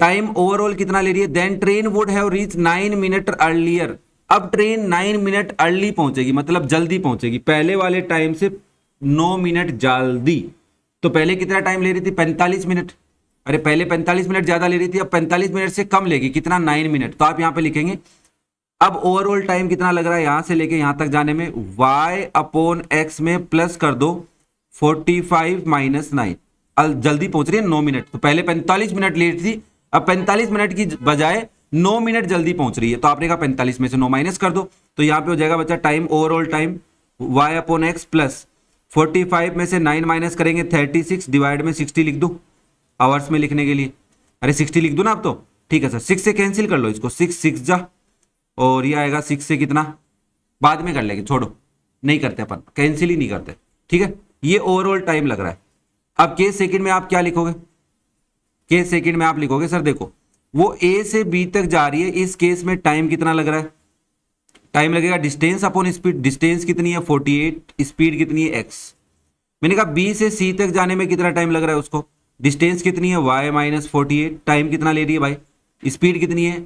टाइम ओवरऑल कितना ले रही है then train would have reach nine minute earlier अब ट्रेन नाइन मिनट अर्ली पहुंचेगी मतलब जल्दी पहुंचेगी पहले वाले टाइम से नौ मिनट जल्दी तो पहले कितना टाइम ले रही थी पैंतालीस मिनट अरे पहले पैंतालीस मिनट ज़्यादा ले रही थी अब पैंतालीस मिनट से कम लेगी कितना नाइन मिनट तो आप यहां पे लिखेंगे अब ओवरऑल टाइम कितना लग रहा है यहां से लेके यहां तक जाने में y अपोन एक्स में प्लस कर दो 45 फाइव माइनस नाइन जल्दी पहुंच रही है नौ मिनट तो पहले पैंतालीस मिनट लेट थी अब पैंतालीस मिनट की बजाय नौ मिनट जल्दी पहुंच रही है तो आपने कहा पैंतालीस में से नौ माइनस कर दो तो यहां पे हो जाएगा बच्चा time overall time y upon x plus forty five में से नाइन माइनस करेंगे थर्टी सिक्स डिवाइड में सिक्सटी लिख दो आवर्स में लिखने के लिए अरे सिक्सटी लिख दो ना आप तो ठीक है सर सिक्स से कैंसिल कर लो इसको सिक्स सिक्स जा और ये आएगा सिक्स से कितना बाद में कर लेंगे छोड़ो नहीं करते अपन कैंसिल ही नहीं करते ठीक है ये ओवरऑल टाइम लग रहा है अब के सेकेंड में आप क्या लिखोगे के सेकेंड में आप लिखोगे सर देखो वो ए से बी तक जा रही है इस केस में टाइम कितना लग रहा है टाइम लगेगा डिस्टेंस अपॉन स्पीड डिस्टेंस कितनी है 48 स्पीड कितनी है एक्स मैंने कहा बी से सी तक जाने में कितना टाइम लग रहा है उसको डिस्टेंस कितनी है वाई माइनस फोर्टी टाइम कितना ले रही है भाई स्पीड कितनी है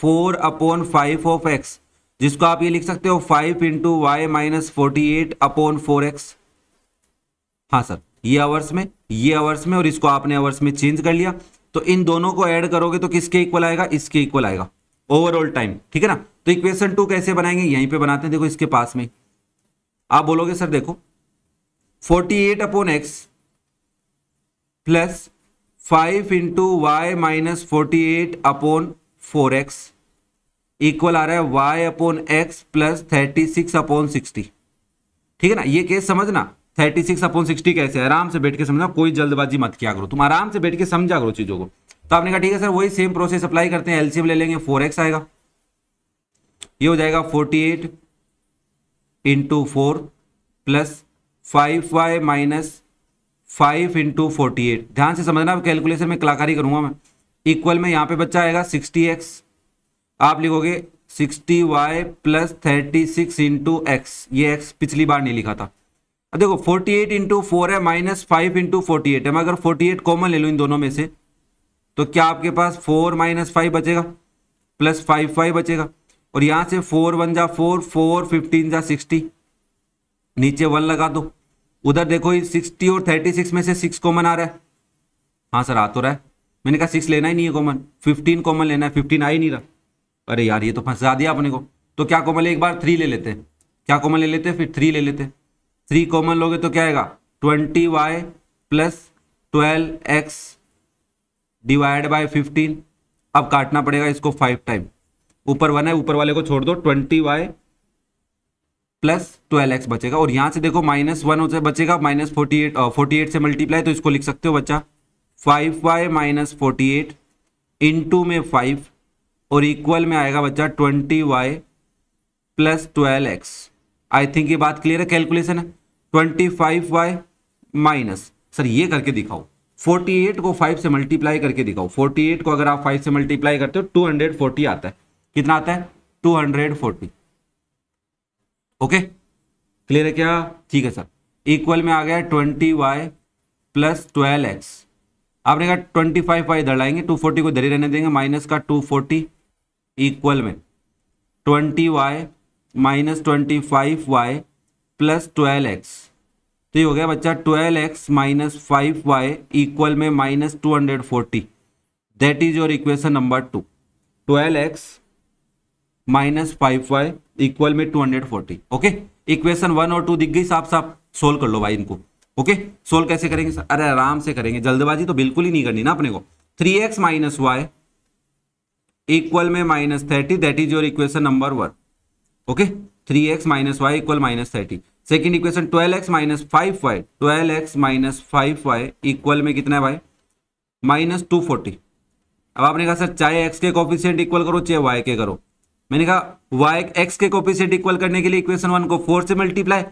four upon five of x जिसको आप ये लिख सकते हो five into y minus forty eight upon four x हाँ सर ये आवर्स में ये आवर्स में और इसको आपने आवर्स में चेंज कर लिया तो इन दोनों को ऐड करोगे तो किसके इक्वल आएगा इसके इक्वल आएगा ओवरऑल टाइम ठीक है ना तो इक्वेशन टू कैसे बनाएंगे यहीं पे बनाते हैं देखो इसके पास में आप बोलोगे सर देखो 48 eight upon x plus five into y minus forty eight upon four x equal आ रहा है y upon x plus thirty six upon sixty ठीक है ना ये केस समझना थर्टी सिक्स अपॉन सिक्सटी कैसे आराम से बैठ के समझना कोई जल्दबाजी मत किया करो तुम आराम से बैठ के समझा करो चीज़ों को तो आपने कहा ठीक है सर वही सेम प्रोसेस अप्लाई करते हैं एलसीएम ले लेंगे फोर एक्स आएगा ये हो जाएगा forty eight into four plus five Y minus five into forty eight ध्यान से समझना कैलकुलेशन में कलाकारी करूंगा मैं इक्वल में यहाँ पे बच्चा आएगा सिक्सटी एक्स आप लिखोगे sixty y plus thirty six into x ये एक्स पिछली बार नहीं लिखा था अब देखो फोर्टी एट इंटू फोर है minus five into forty eight है मैं अगर फोर्टी एट कॉमन ले लूँ इन दोनों में से तो क्या आपके पास फोर माइनस फाइव बचेगा प्लस फाइव फाइव बचेगा और यहाँ से फोर वन जा फोर फोर फिफ्टीन जा सिक्सटी नीचे वन लगा दो उधर देखो ये सिक्सटी और थर्टी सिक्स में से सिक्स कॉमन आ रहा है हाँ सर आ तो रहा है मैंने कहा सिक्स लेना ही नहीं है कॉमन फिफ्टीन कॉमन लेना है फिफ्टीन आ ही नहीं रहा अरे यार ये तो फंसा दिया अपने को तो क्या कॉमन एक बार थ्री ले लेते हैं क्या कॉमन ले लेते हैं फिर थ्री ले लेते हैं थ्री कॉमन लोगे तो क्या आएगा twenty Y plus twelve x divide by fifteen अब काटना पड़ेगा इसको फाइव टाइम ऊपर वन है ऊपर वाले को छोड़ दो twenty Y plus twelve X बचेगा और यहाँ से देखो माइनस वन से बचेगा minus forty eight forty eight से मल्टीप्लाई तो इसको लिख सकते हो बच्चा five Y minus forty eight into में फाइव और इक्वल में आएगा बच्चा twenty Y plus twelve X I think ये बात क्लियर है कैलकुलेशन है twenty five Y minus sir ये करके दिखाओ 48 को 5 से मल्टीप्लाई करके दिखाओ 48 को अगर आप 5 से मल्टीप्लाई करते हो 240 आता है कितना आता है 240 ओके क्लियर है क्या ठीक है सर इक्वल में आ गया twenty Y plus twelve x आपने कहा ट्वेंटी फाइव वाई इधर लाएंगे टू फोर्टी को इधर ही रहने देंगे माइनस का टू फोर्टी इक्वल में twenty y minus twenty five y plus twelve x तो ये हो गया बच्चा twelve x minus five y equal में minus two hundred forty that is your equation number two twelve x minus five y equal में two hundred forty okay equation one और टू दिख गई साफ साफ सोल्व कर लो भाई इनको ओके सोल्व कैसे करेंगे सर अरे आराम से करेंगे जल्दबाजी तो बिल्कुल ही नहीं करनी ना अपने को three x minus y equal में minus thirty that is your equation number one okay three x minus y equal minus thirty second equation twelve x minus five y twelve x minus five y equal में कितना है भाई माइनस टू फोर्टी अब आपने कहा सर चाहे एक्स के कॉफिशियंट इक्वल करो चाहे वाई के करो मैंने कहा वाई एक्स के कॉफिशियंट इक्वल करने के लिए इक्वेशन वन को फोर से मल्टीप्लाई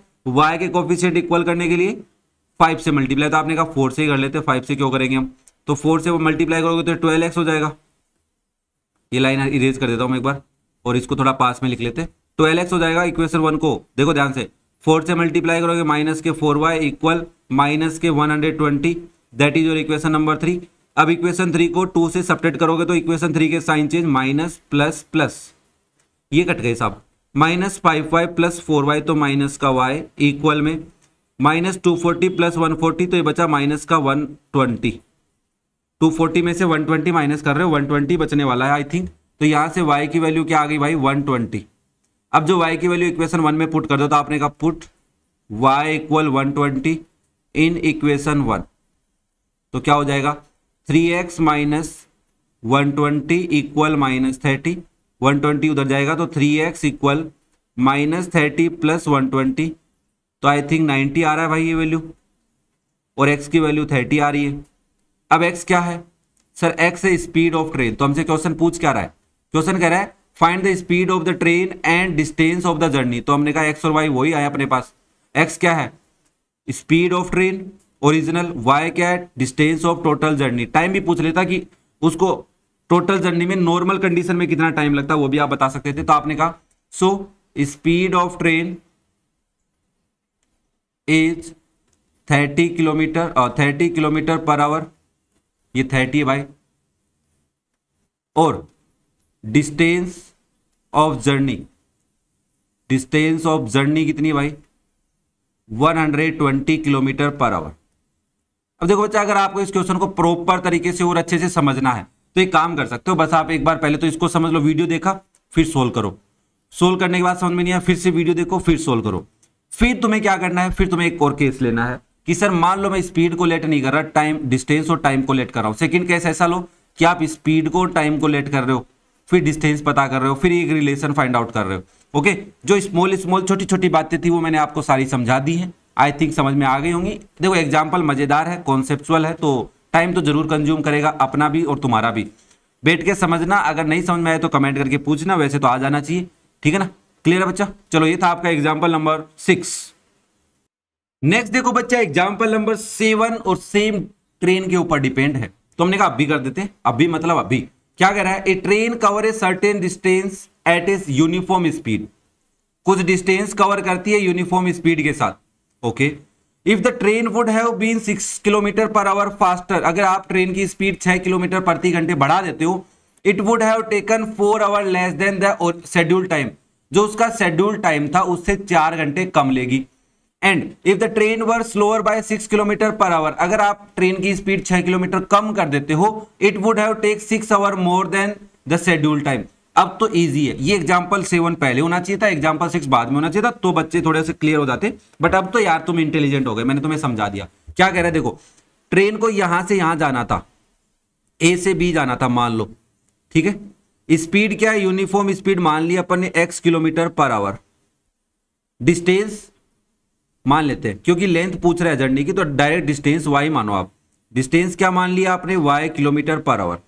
वाई के कॉफिशियंट इक्वल करने के लिए फाइव से मल्टीप्लाई तो आपने कहा फोर से ही कर लेते हैं फाइव से क्यों करेंगे हम तो फोर से वो मल्टीप्लाई करोगे तो ट्वेल्व एक्स हो जाएगा ये लाइन इरेज कर देता हूँ एक बार और इसको थोड़ा पास में लिख लेते ट्वेल्व एक्स हो जाएगा इक्वेशन वन को देखो ध्यान से फोर से मल्टीप्लाई करोगे माइनस के फोर वाई इक्वल माइनस के one hundred twenty that is your equation number three अब इक्वेशन थ्री को टू से सपरेट करोगे तो इक्वेशन थ्री के sign change minus plus plus ये कट गए साहब minus five y plus four y तो माइनस का वाई इक्वल में minus two forty plus one forty तो ये बचा माइनस का वन ट्वेंटी टू फोर्टी में से वन ट्वेंटी माइनस कर रहे हो वन ट्वेंटी बचने वाला है आई थिंक तो यहाँ से वाई की वैल्यू क्या आ गई भाई वन ट्वेंटी अब जो y की वैल्यू इक्वेशन वन में पुट कर दो तो आपने कहा put y equal one twenty in equation one तो क्या हो जाएगा three x minus one twenty equal minus thirty one twenty उधर जाएगा तो three x equal minus thirty plus one twenty तो आई थिंक नाइन्टी आ रहा है भाई ये वैल्यू और एक्स की वैल्यू थर्टी आ रही है अब एक्स क्या है सर एक्स है स्पीड ऑफ ट्रेन तो हमसे क्वेश्चन पूछ क्या रहा है क्वेश्चन कह रहा है find the speed of the train and distance of the journey तो हमने कहा एक्स और वाई वही आया अपने पास एक्स क्या है speed of train original y क्या है distance of total journey time भी पूछ लेता कि उसको टोटल जर्नी में नॉर्मल कंडीशन में कितना टाइम लगता वो भी आप बता सकते थे तो आपने कहा so speed of train is thirty kilometre और थर्टी किलोमीटर पर आवर ये थर्टी है भाई और distance of journey distance of journey कितनी भाई 120 किलोमीटर पर आवर अब देखो बच्चा अगर आपको इस क्वेश्चन को प्रॉपर तरीके से और अच्छे से समझना है तो एक काम कर सकते हो बस आप एक बार पहले तो इसको समझ लो वीडियो देखा फिर सोल्व करो सोल्व करने के बाद समझ में नहीं आया फिर से वीडियो देखो फिर सोल्व करो फिर तुम्हें क्या करना है फिर तुम्हें एक और केस लेना है कि सर मान लो मैं स्पीड को लेट नहीं कर रहा टाइम डिस्टेंस और टाइम को लेट कर रहा हूं सेकंड केस ऐसा लो कि आप स्पीड को टाइम को लेट कर रहे हो फिर डिस्टेंस पता कर रहे हो फिर एक रिलेशन फाइंड आउट कर रहे हो ओके जो स्मॉल स्मॉल छोटी छोटी बातें थी वो मैंने आपको सारी समझा दी है आई थिंक समझ में आ गई होंगी देखो एग्जाम्पल मजेदार है कॉन्सेप्चुअल है तो टाइम तो जरूर कंज्यूम करेगा अपना भी और तुम्हारा भी बैठ के समझना अगर नहीं समझ में आए तो कमेंट करके पूछना वैसे तो आ जाना चाहिए ठीक है ना क्लियर है बच्चा चलो ये था आपका एग्जाम्पल नंबर सिक्स नेक्स्ट देखो बच्चा एग्जाम्पल नंबर सेवन और सेम ट्रेन के ऊपर डिपेंड है तो हमने कहा अब भी कर देते हैं अभी मतलब अभी क्या कह रहा है a train cover a certain distance at is uniform speed कुछ डिस्टेंस कवर करती है यूनिफॉर्म स्पीड के साथ okay if the train would have been six kilometre per hour faster अगर आप ट्रेन की स्पीड छह किलोमीटर प्रति घंटे बढ़ा देते हो it would have taken four hour less than the schedule time जो उसका शेड्यूल टाइम था उससे चार घंटे कम लेगी and if the train were slower by six kilometre per hour अगर आप ट्रेन की स्पीड छह किलोमीटर कम कर देते हो it would have take six hour more than the schedule time अब तो इजी है ये एग्जाम्पल सेवन पहले होना चाहिए था एग्जाम्पल सिक्स बाद में होना चाहिए था तो बच्चे थोड़े से क्लियर हो जाते बट अब तो यार तुम इंटेलिजेंट हो गए मैंने तुम्हें समझा दिया क्या कह रहे देखो ट्रेन को यहां से यहां जाना था ए से बी जाना था मान लो ठीक है स्पीड क्या है यूनिफॉर्म स्पीड मान ली अपन ने x kilometre per hour distance मान लेते हैं क्योंकि लेंथ पूछ रहा है जर्नी की तो डायरेक्ट डिस्टेंस वाई मानो आप डिस्टेंस क्या मान लिया आपने वाई किलोमीटर पर आवर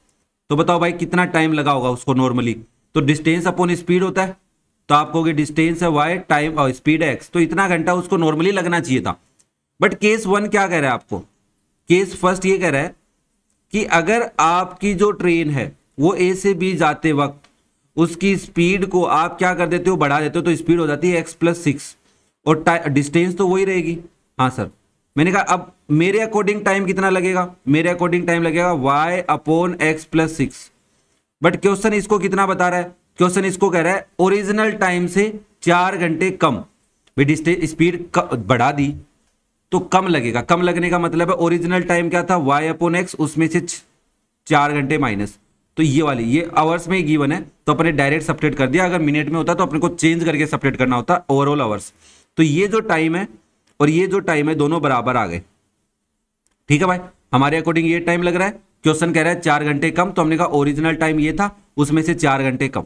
तो बताओ भाई कितना टाइम लगा होगा उसको नॉर्मली तो डिस्टेंस अपॉन स्पीड होता है तो आप कहोगे डिस्टेंस है वाई टाइम और स्पीड है एक्स तो इतना घंटा उसको नॉर्मली लगना चाहिए था बट केस वन क्या कह रहा है आपको केस फर्स्ट ये कह रहा है कि अगर आपकी जो ट्रेन है वो ए से बी जाते वक्त उसकी स्पीड को आप क्या कर देते हो बढ़ा देते हो तो स्पीड हो जाती है एक्स प्लस सिक्स और डिस्टेंस तो वही रहेगी हाँ सर मैंने कहा अब मेरे अकॉर्डिंग टाइम कितना लगेगा मेरे अकॉर्डिंग टाइम लगेगा y upon x plus six but question इसको कितना बता रहा है क्वेश्चन इसको कह रहा है ओरिजिनल टाइम से चार घंटे कम डिस्टेंस स्पीड बढ़ा दी तो कम लगेगा कम लगने का मतलब है ओरिजिनल टाइम क्या था वाई अपोन एक्स उसमें से चार घंटे माइनस तो ये वाली ये आवर्स में ही गिवन है तो अपने डायरेक्ट सपरेट कर दिया अगर मिनट में होता तो अपने को चेंज करके सपरेट करना होता ओवरऑल आवर्स तो ये जो टाइम है और ये जो टाइम है दोनों बराबर आ गए ठीक है भाई हमारे अकॉर्डिंग ये टाइम लग रहा है क्वेश्चन कह रहा है चार घंटे कम तो हमने कहा ओरिजिनल टाइम ये था उसमें से चार घंटे कम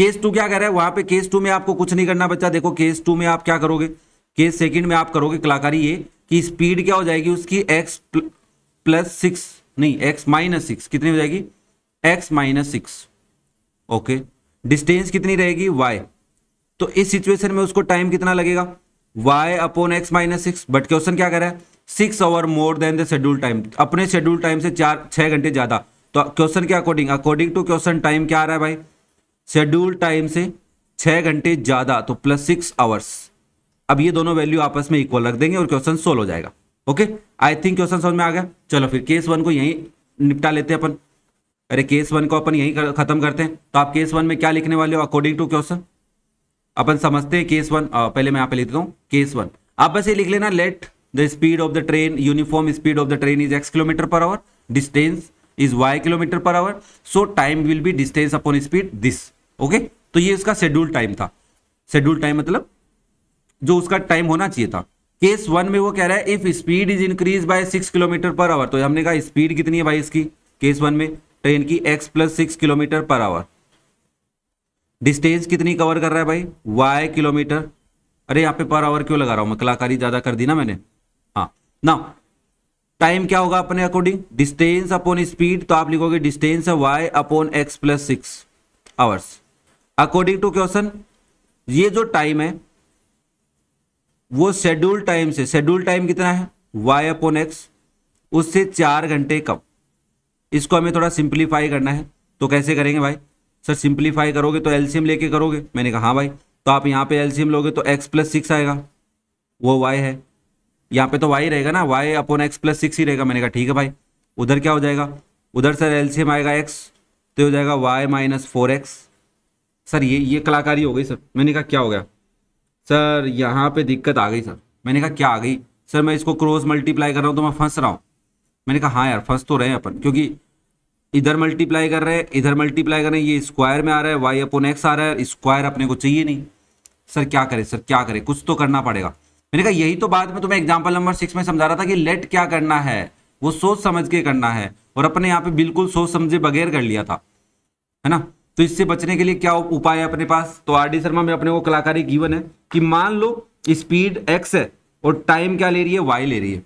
केस टू क्या कह रहा है वहां पे केस टू में आपको कुछ नहीं करना बच्चा देखो केस टू में आप क्या करोगे केस सेकंड में आप करोगे कलाकारी ये कि स्पीड क्या हो जाएगी उसकी एक्स प्लस सिक्स नहीं एक्स माइनस सिक्स कितनी हो जाएगी x minus six okay distance कितनी रहेगी वाई तो इस सिचुएशन में उसको टाइम कितना लगेगा y upon x minus six but question क्या कर रहा है six hour more than the schedule time अपने शेड्यूल टाइम से चार छह घंटे ज़्यादा तो क्वेश्चन के according according to question time क्या आ रहा है भाई शेड्यूल टाइम से छह घंटे ज़्यादा तो प्लस सिक्स आवर्स अब ये दोनों वैल्यू आपस में इक्वल रख देंगे और क्वेश्चन सोल्व हो जाएगा ओके आई थिंक क्वेश्चन समझ में आ गया चलो फिर केस वन को यही निपटा लेते हैं अपन अरे केस वन को अपन यहीं खत्म करते हैं तो आप केस वन में क्या लिखने वाले हो अकॉर्डिंग टू क्वेश्चन अपन समझते हैं केस वन पहले मैं यहाँ पे लिख देता हूँ केस वन आप बस ये लिख लेना let the speed of the train uniform speed of the train is x kilometre per hour distance is y kilometre per hour so time will be distance upon speed this okay तो ये उसका शेड्यूल टाइम था शेड्यूल टाइम मतलब जो उसका टाइम होना चाहिए था केस वन में वो कह रहा है if speed is increase by six kilometre per hour तो हमने कहा स्पीड कितनी है भाई इसकी केस वन में ट्रेन की x plus six kilometre per hour distance कितनी कवर कर रहा है भाई वाई किलोमीटर अरे यहाँ पे पर आवर क्यों लगा रहा हूँ मैं कलाकारी ज़्यादा कर दी ना मैंने हाँ ना टाइम क्या होगा अपने अकॉर्डिंग डिस्टेंस अपॉन स्पीड तो आप लिखोगे डिस्टेंस है y upon x plus six hours according to question ये जो टाइम है वो शेड्यूल टाइम से शेड्यूल टाइम कितना है वाई अपॉन एक्स उससे चार घंटे कम इसको हमें थोड़ा सिंप्लीफाई करना है तो कैसे करेंगे भाई सर सिंप्लीफाई करोगे तो एलसीएम लेके करोगे मैंने कहा हाँ भाई तो आप यहाँ पे एलसीएम लोगे तो एक्स प्लस सिक्स आएगा वो वाई है यहाँ पे तो वाई रहेगा ना y upon x plus six ही रहेगा मैंने कहा ठीक है भाई उधर क्या हो जाएगा उधर सर एलसीएम आएगा एक्स तो हो जाएगा y minus four x sir ये ये कलाकारी हो गई सर मैंने कहा क्या हो गया सर यहाँ पर दिक्कत आ गई सर मैंने कहा क्या आ गई सर मैं इसको क्रॉस मल्टीप्लाई कर रहा हूँ तो मैं फंस रहा हूँ मैंने कहा हाँ यार फंस तो रहे हैं अपन क्योंकि इधर मल्टीप्लाई कर रहे हैं इधर मल्टीप्लाई कर रहे हैं ये स्क्वायर में आ रहा है वाई अपोन एक्स आ रहा है स्क्वायर अपने को चाहिए नहीं सर क्या करे सर क्या करे कुछ तो करना पड़ेगा मैंने कहा यही तो बात में तुम्हें एग्जाम्पल नंबर सिक्स में समझा रहा था कि लेट क्या करना है वो सोच समझ के करना है और अपने यहाँ पे बिल्कुल सोच समझे बगैर कर लिया था है ना तो इससे बचने के लिए क्या उपाय है अपने पास तो आर डी शर्मा में अपने को कलाकारी गीवन है कि मान लो स्पीड एक्स है और टाइम क्या ले रही है वाई ले रही है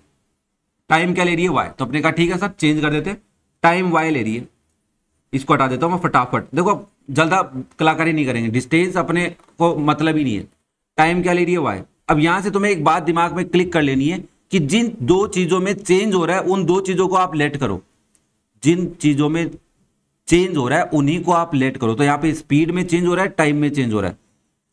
टाइम क्या ले रही है वाई तो अपने कहा ठीक है सर चेंज कर देते हैं टाइम वाई ले रही है इसको हटा देता हूँ मैं फटाफट देखो अब जल्दा कलाकारी नहीं करेंगे डिस्टेंस अपने को मतलब ही नहीं है टाइम क्या ले रही है वाई अब यहाँ से तुम्हें एक बात दिमाग में क्लिक कर लेनी है कि जिन दो चीज़ों में चेंज हो रहा है उन दो चीज़ों को आप लेट करो जिन चीज़ों में चेंज हो रहा है उन्हीं को आप लेट करो तो यहाँ पे स्पीड में चेंज हो रहा है टाइम में चेंज हो रहा है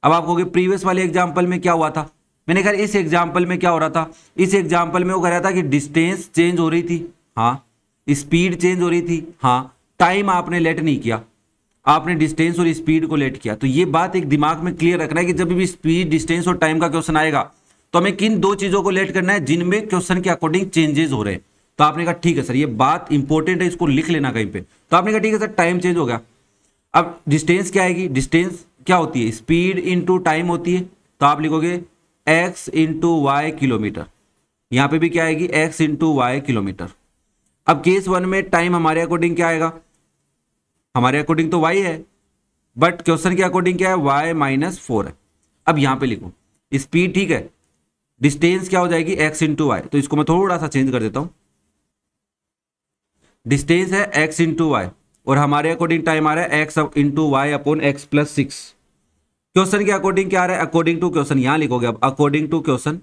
अब आप कहोगे प्रीवियस वाले एग्जाम्पल में क्या हुआ था मैंने कहा इस एग्जाम्पल में क्या हो रहा था इस एग्जाम्पल में वो कह रहा था कि डिस्टेंस चेंज हो रही थी हाँ स्पीड चेंज हो रही थी हाँ टाइम आपने लेट नहीं किया आपने डिस्टेंस और स्पीड को लेट किया तो ये बात एक दिमाग में क्लियर रखना है कि जब भी स्पीड डिस्टेंस और टाइम का क्वेश्चन आएगा तो हमें किन दो चीज़ों को लेट करना है जिनमें क्वेश्चन के अकॉर्डिंग चेंजेस हो रहे हैं तो आपने कहा ठीक है सर ये बात इंपॉर्टेंट है इसको लिख लेना कहीं पे तो आपने कहा ठीक है सर टाइम चेंज हो गया अब डिस्टेंस क्या आएगी डिस्टेंस क्या होती है स्पीड इंटू टाइम होती है तो आप लिखोगे एक्स इंटू वाई किलोमीटर यहाँ पे भी क्या आएगी एक्स इंटू वाई किलोमीटर अब केस वन में टाइम हमारे अकॉर्डिंग क्या आएगा हमारे अकॉर्डिंग तो वाई है बट क्वेश्चन के अकॉर्डिंग क्या है वाई माइनस फोर है अब यहां पे लिखो स्पीड ठीक है डिस्टेंस क्या हो जाएगी एक्स इंटू वाई तो इसको मैं थोड़ा सा चेंज कर देता हूं डिस्टेंस है एक्स इंटू वाई और हमारे अकॉर्डिंग टाइम आ रहा है x into y upon x plus six question के अकॉर्डिंग क्या आ रहा है अकॉर्डिंग टू क्वेश्चन यहां लिखोगे अब according to question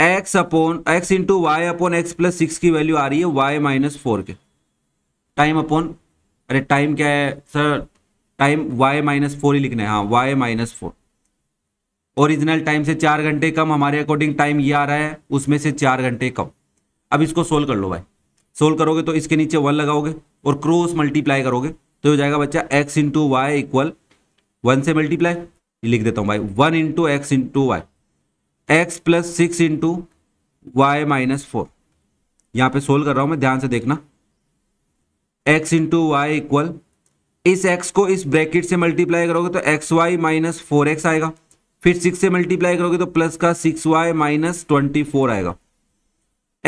x upon x into y upon x plus six की वैल्यू आ रही है वाई माइनस फोर के टाइम अपॉन अरे टाइम क्या है sir time y minus four ही लिखना है हाँ y minus four original time से चार घंटे कम हमारे अकॉर्डिंग टाइम ये आ रहा है उसमें से चार घंटे कम अब इसको सोल्व कर लो भाई सोल्व करोगे तो इसके नीचे वन लगाओगे और क्रोस मल्टीप्लाई करोगे तो हो जाएगा बच्चा x into y equal one से मल्टीप्लाई लिख देता हूँ भाई one into x into y x plus six into y minus four यहां पर सोल्व कर रहा हूं मैं ध्यान से देखना एक्स इंटू वाई इक्वल इस एक्स को इस ब्रैकेट से मल्टीप्लाई करोगे तो x y minus four x आएगा फिर सिक्स से मल्टीप्लाई करोगे तो प्लस का six y minus twenty four आएगा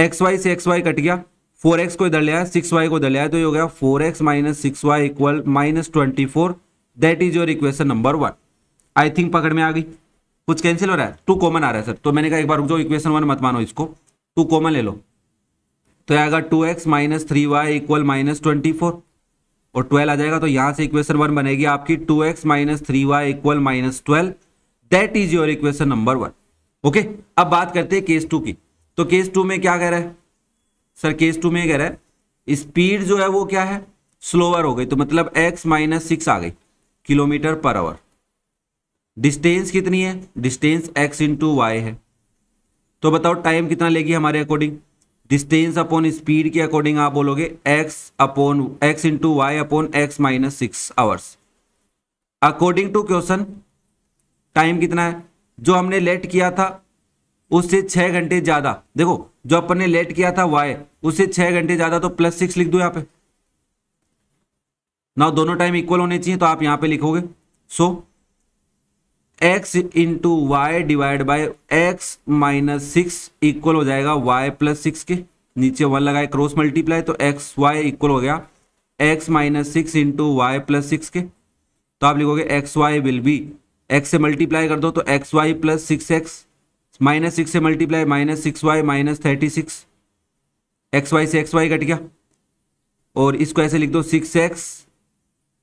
एक्स वाई से एक्स वाई कट गया फोर एक्स को इधर ले आया सिक्स वाई को इधर ले आया तो ये हो गया four x minus six y equal minus twenty four that is your equation number one I think पकड़ में आ गई कुछ कैंसिल हो रहा है टू कॉमन आ रहा है सर तो मैंने कहा एक बार रुक इक्वेशन वन मत मानो इसको टू कॉमन ले लो तो आएगा two x minus three y equal minus twenty four और ट्वेल्व आ जाएगा तो यहां से इक्वेशन वन बनेगी आपकी two x minus three y equal minus twelve that is your equation number one okay अब बात करते हैं केस टू की तो केस टू में क्या कह रहा है सर केस टू में कह रहा है स्पीड जो है वो क्या है स्लोअर हो गई तो मतलब एक्स माइनस सिक्स आ गई किलोमीटर पर आवर डिस्टेंस कितनी है डिस्टेंस एक्स इंटू वाई है तो बताओ टाइम कितना लेगी हमारे अकॉर्डिंग डिस्टेंस अपॉन स्पीड के अकॉर्डिंग आप बोलोगे x upon x into y upon x minus six hours according to question time कितना है जो हमने लेट किया था उससे छह घंटे ज़्यादा देखो जो अपन ने लेट किया था वाई उससे छह घंटे ज़्यादा तो प्लस सिक्स लिख दो यहां पे ना दोनों टाइम इक्वल होने चाहिए तो आप यहां पे लिखोगे so so, x into y divide by x minus six equal हो जाएगा वाई प्लस सिक्स के नीचे वन लगाए क्रॉस मल्टीप्लाई तो एक्स वाई इक्वल हो गया x minus six into y plus six के तो आप लिखोगे x y will be x से मल्टीप्लाई कर दो तो x y plus six x minus six से multiply minus six y minus thirty six x y से एक्स वाई कट गया और इसको ऐसे लिख दो six x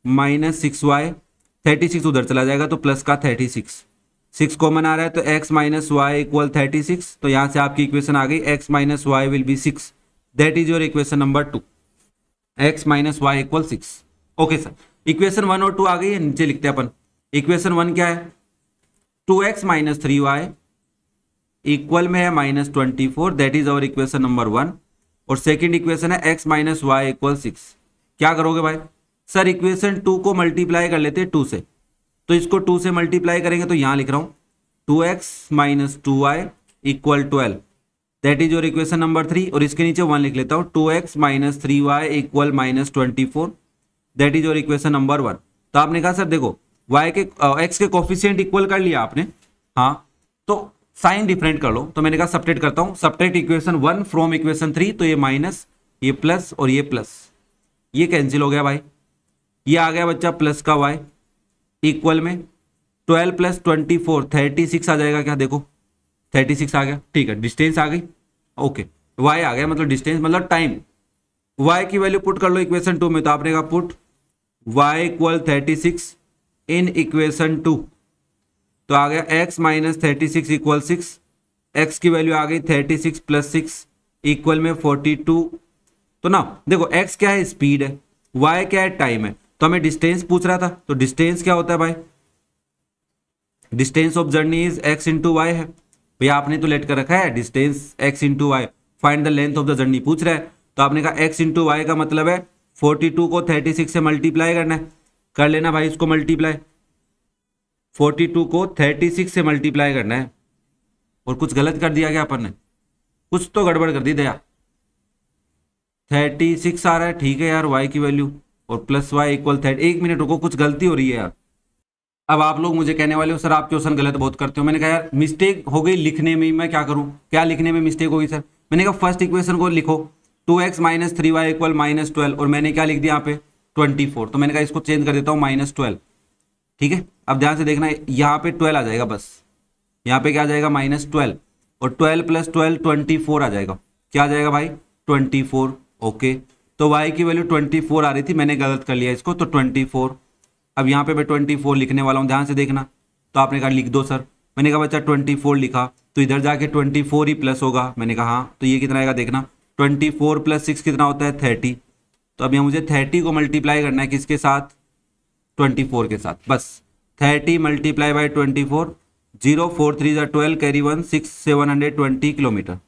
minus six y thirty six उधर चला जाएगा तो प्लस का थर्टी सिक्स सिक्स कॉमन आ रहा है तो x minus y equal thirty six तो यहाँ से आपकी इक्वेशन आ गई x minus y will be six that is your equation number two x minus y equal six okay sir equation one और टू आ गई है नीचे लिखते हैं अपन इक्वेशन वन क्या है two x minus three y equal में है minus twenty four that is our equation number one और सेकेंड इक्वेशन है x minus y equal six क्या करोगे भाई सर इक्वेशन टू को मल्टीप्लाई कर लेते हैं टू से तो इसको टू से मल्टीप्लाई करेंगे तो यहां लिख रहा हूं two x minus two y equal twelve that is your equation number three और इसके नीचे वन लिख लेता हूँ two x minus three y equal minus twenty four that is your equation number one तो आपने कहा सर देखो वाई के एक्स के कॉफिशियंट इक्वल कर लिया आपने हाँ तो साइन डिफरेंट कर लो तो मैंने कहा सपरेट करता हूँ separate equation one from equation three तो ये माइनस ये प्लस और ये प्लस ये कैंसिल हो गया भाई ये आ गया बच्चा प्लस का वाई इक्वल में twelve plus twenty four thirty six आ जाएगा क्या देखो थर्टी सिक्स आ गया ठीक है डिस्टेंस आ गई ओके वाई आ गया मतलब डिस्टेंस मतलब टाइम वाई की वैल्यू पुट कर लो इक्वेशन टू में तो आपने कहा put y equal thirty six in equation two तो आ गया x minus thirty six equal six x की वैल्यू आ गई thirty six plus six equal में फोर्टी टू तो ना देखो एक्स क्या है स्पीड है वाई क्या है टाइम है तो हमें डिस्टेंस पूछ रहा था तो डिस्टेंस क्या होता है भाई distance of journey is x into y है भैया आपने तो लेट कर रखा है distance x into y find the length of the journey पूछ रहा है तो आपने कहा एक्स इंटू वाई का मतलब है फोर्टी टू को थर्टी सिक्स से मल्टीप्लाई करना है कर लेना भाई इसको मल्टीप्लाई फोर्टी टू को थर्टी सिक्स से मल्टीप्लाई करना है और कुछ गलत कर दिया गया अपन ने कुछ तो गड़बड़ कर दी दया थर्टी सिक्स आ रहा है ठीक है यार वाई की वैल्यू और प्लस वाई इक्वल थर्ड एक मिनट रुको कुछ गलती हो रही है यार अब आप लोग मुझे कहने वाले हो सर आप क्वेश्चन गलत बहुत करते हो मैंने कहा यार मिस्टेक हो गई लिखने में मैं क्या करूँ क्या लिखने में मिस्टेक होगी सर मैंने कहा फर्स्ट इक्वेशन को लिखो two x minus three y equal minus twelve और मैंने क्या लिख दिया यहाँ पे ट्वेंटी फोर तो मैंने कहा इसको चेंज कर देता हूँ माइनस ट्वेल्व ठीक है अब ध्यान से देखना यहाँ पे ट्वेल्व आ जाएगा बस यहाँ पे क्या आ जाएगा माइनस ट्वेल्व और twelve plus twelve twenty four आ जाएगा क्या आ जाएगा भाई ट्वेंटी फोर ओके तो y की वैल्यू 24 आ रही थी मैंने गलत कर लिया इसको तो 24 अब यहाँ पे मैं 24 लिखने वाला हूँ ध्यान से देखना तो आपने कहा लिख दो सर मैंने कहा बच्चा 24 लिखा तो इधर जाके 24 ही प्लस होगा मैंने कहा हाँ तो ये कितना आएगा देखना 24 फोर प्लस सिक्स कितना होता है थर्टी तो अब यहाँ मुझे थर्टी को मल्टीप्लाई करना है किसके साथ ट्वेंटी फोर के साथ बस thirty multiply by twenty four zero four three ज़ा twelve carry one six seven hundred twenty kilometre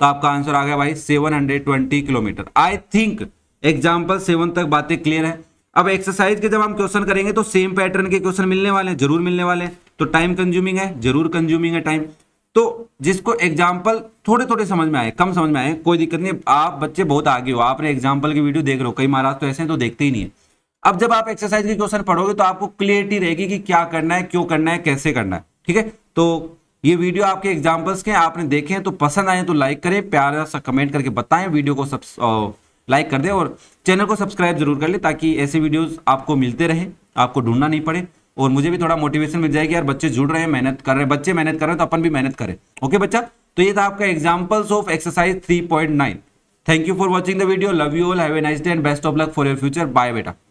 तो आपका आंसर आ गया भाई 720 kilometre I think example seven तक बातें क्लियर है अब एक्सरसाइज के जब हम क्वेश्चन करेंगे तो सेम पैटर्न के क्वेश्चन मिलने वाले हैं जरूर मिलने वाले हैं तो टाइम कंज्यूमिंग है जरूर कंज्यूमिंग है टाइम तो जिसको एग्जाम्पल थोड़े थोड़े समझ में आए कम समझ में आए कोई दिक्कत नहीं आप बच्चे बहुत आगे हो आपने एग्जाम्पल की वीडियो देख रहे हो कई महाराज तो ऐसे हैं तो देखते ही नहीं है अब जब आप एक्सरसाइज के क्वेश्चन पढ़ोगे तो आपको क्लियरिटी रहेगी कि क्या करना है क्यों करना है कैसे करना है ठीक है तो ये वीडियो आपके एग्जाम्पल्स के आपने देखे हैं तो पसंद आए तो लाइक करें प्यारा सा कमेंट करके बताएं वीडियो को सब लाइक कर दें और चैनल को सब्सक्राइब जरूर कर लें ताकि ऐसे वीडियोस आपको मिलते रहें आपको ढूंढना नहीं पड़े और मुझे भी थोड़ा मोटिवेशन मिल जाएगी यार बच्चे जुड़ रहे हैं मेहनत कर रहे हैं बच्चे मेहनत कर रहे हैं तो अपन भी मेहनत करें ओके बच्चा तो ये था आपका examples of exercise three point nine thank you for watching the video love you all have a nice day and best of luck for your future bye बेटा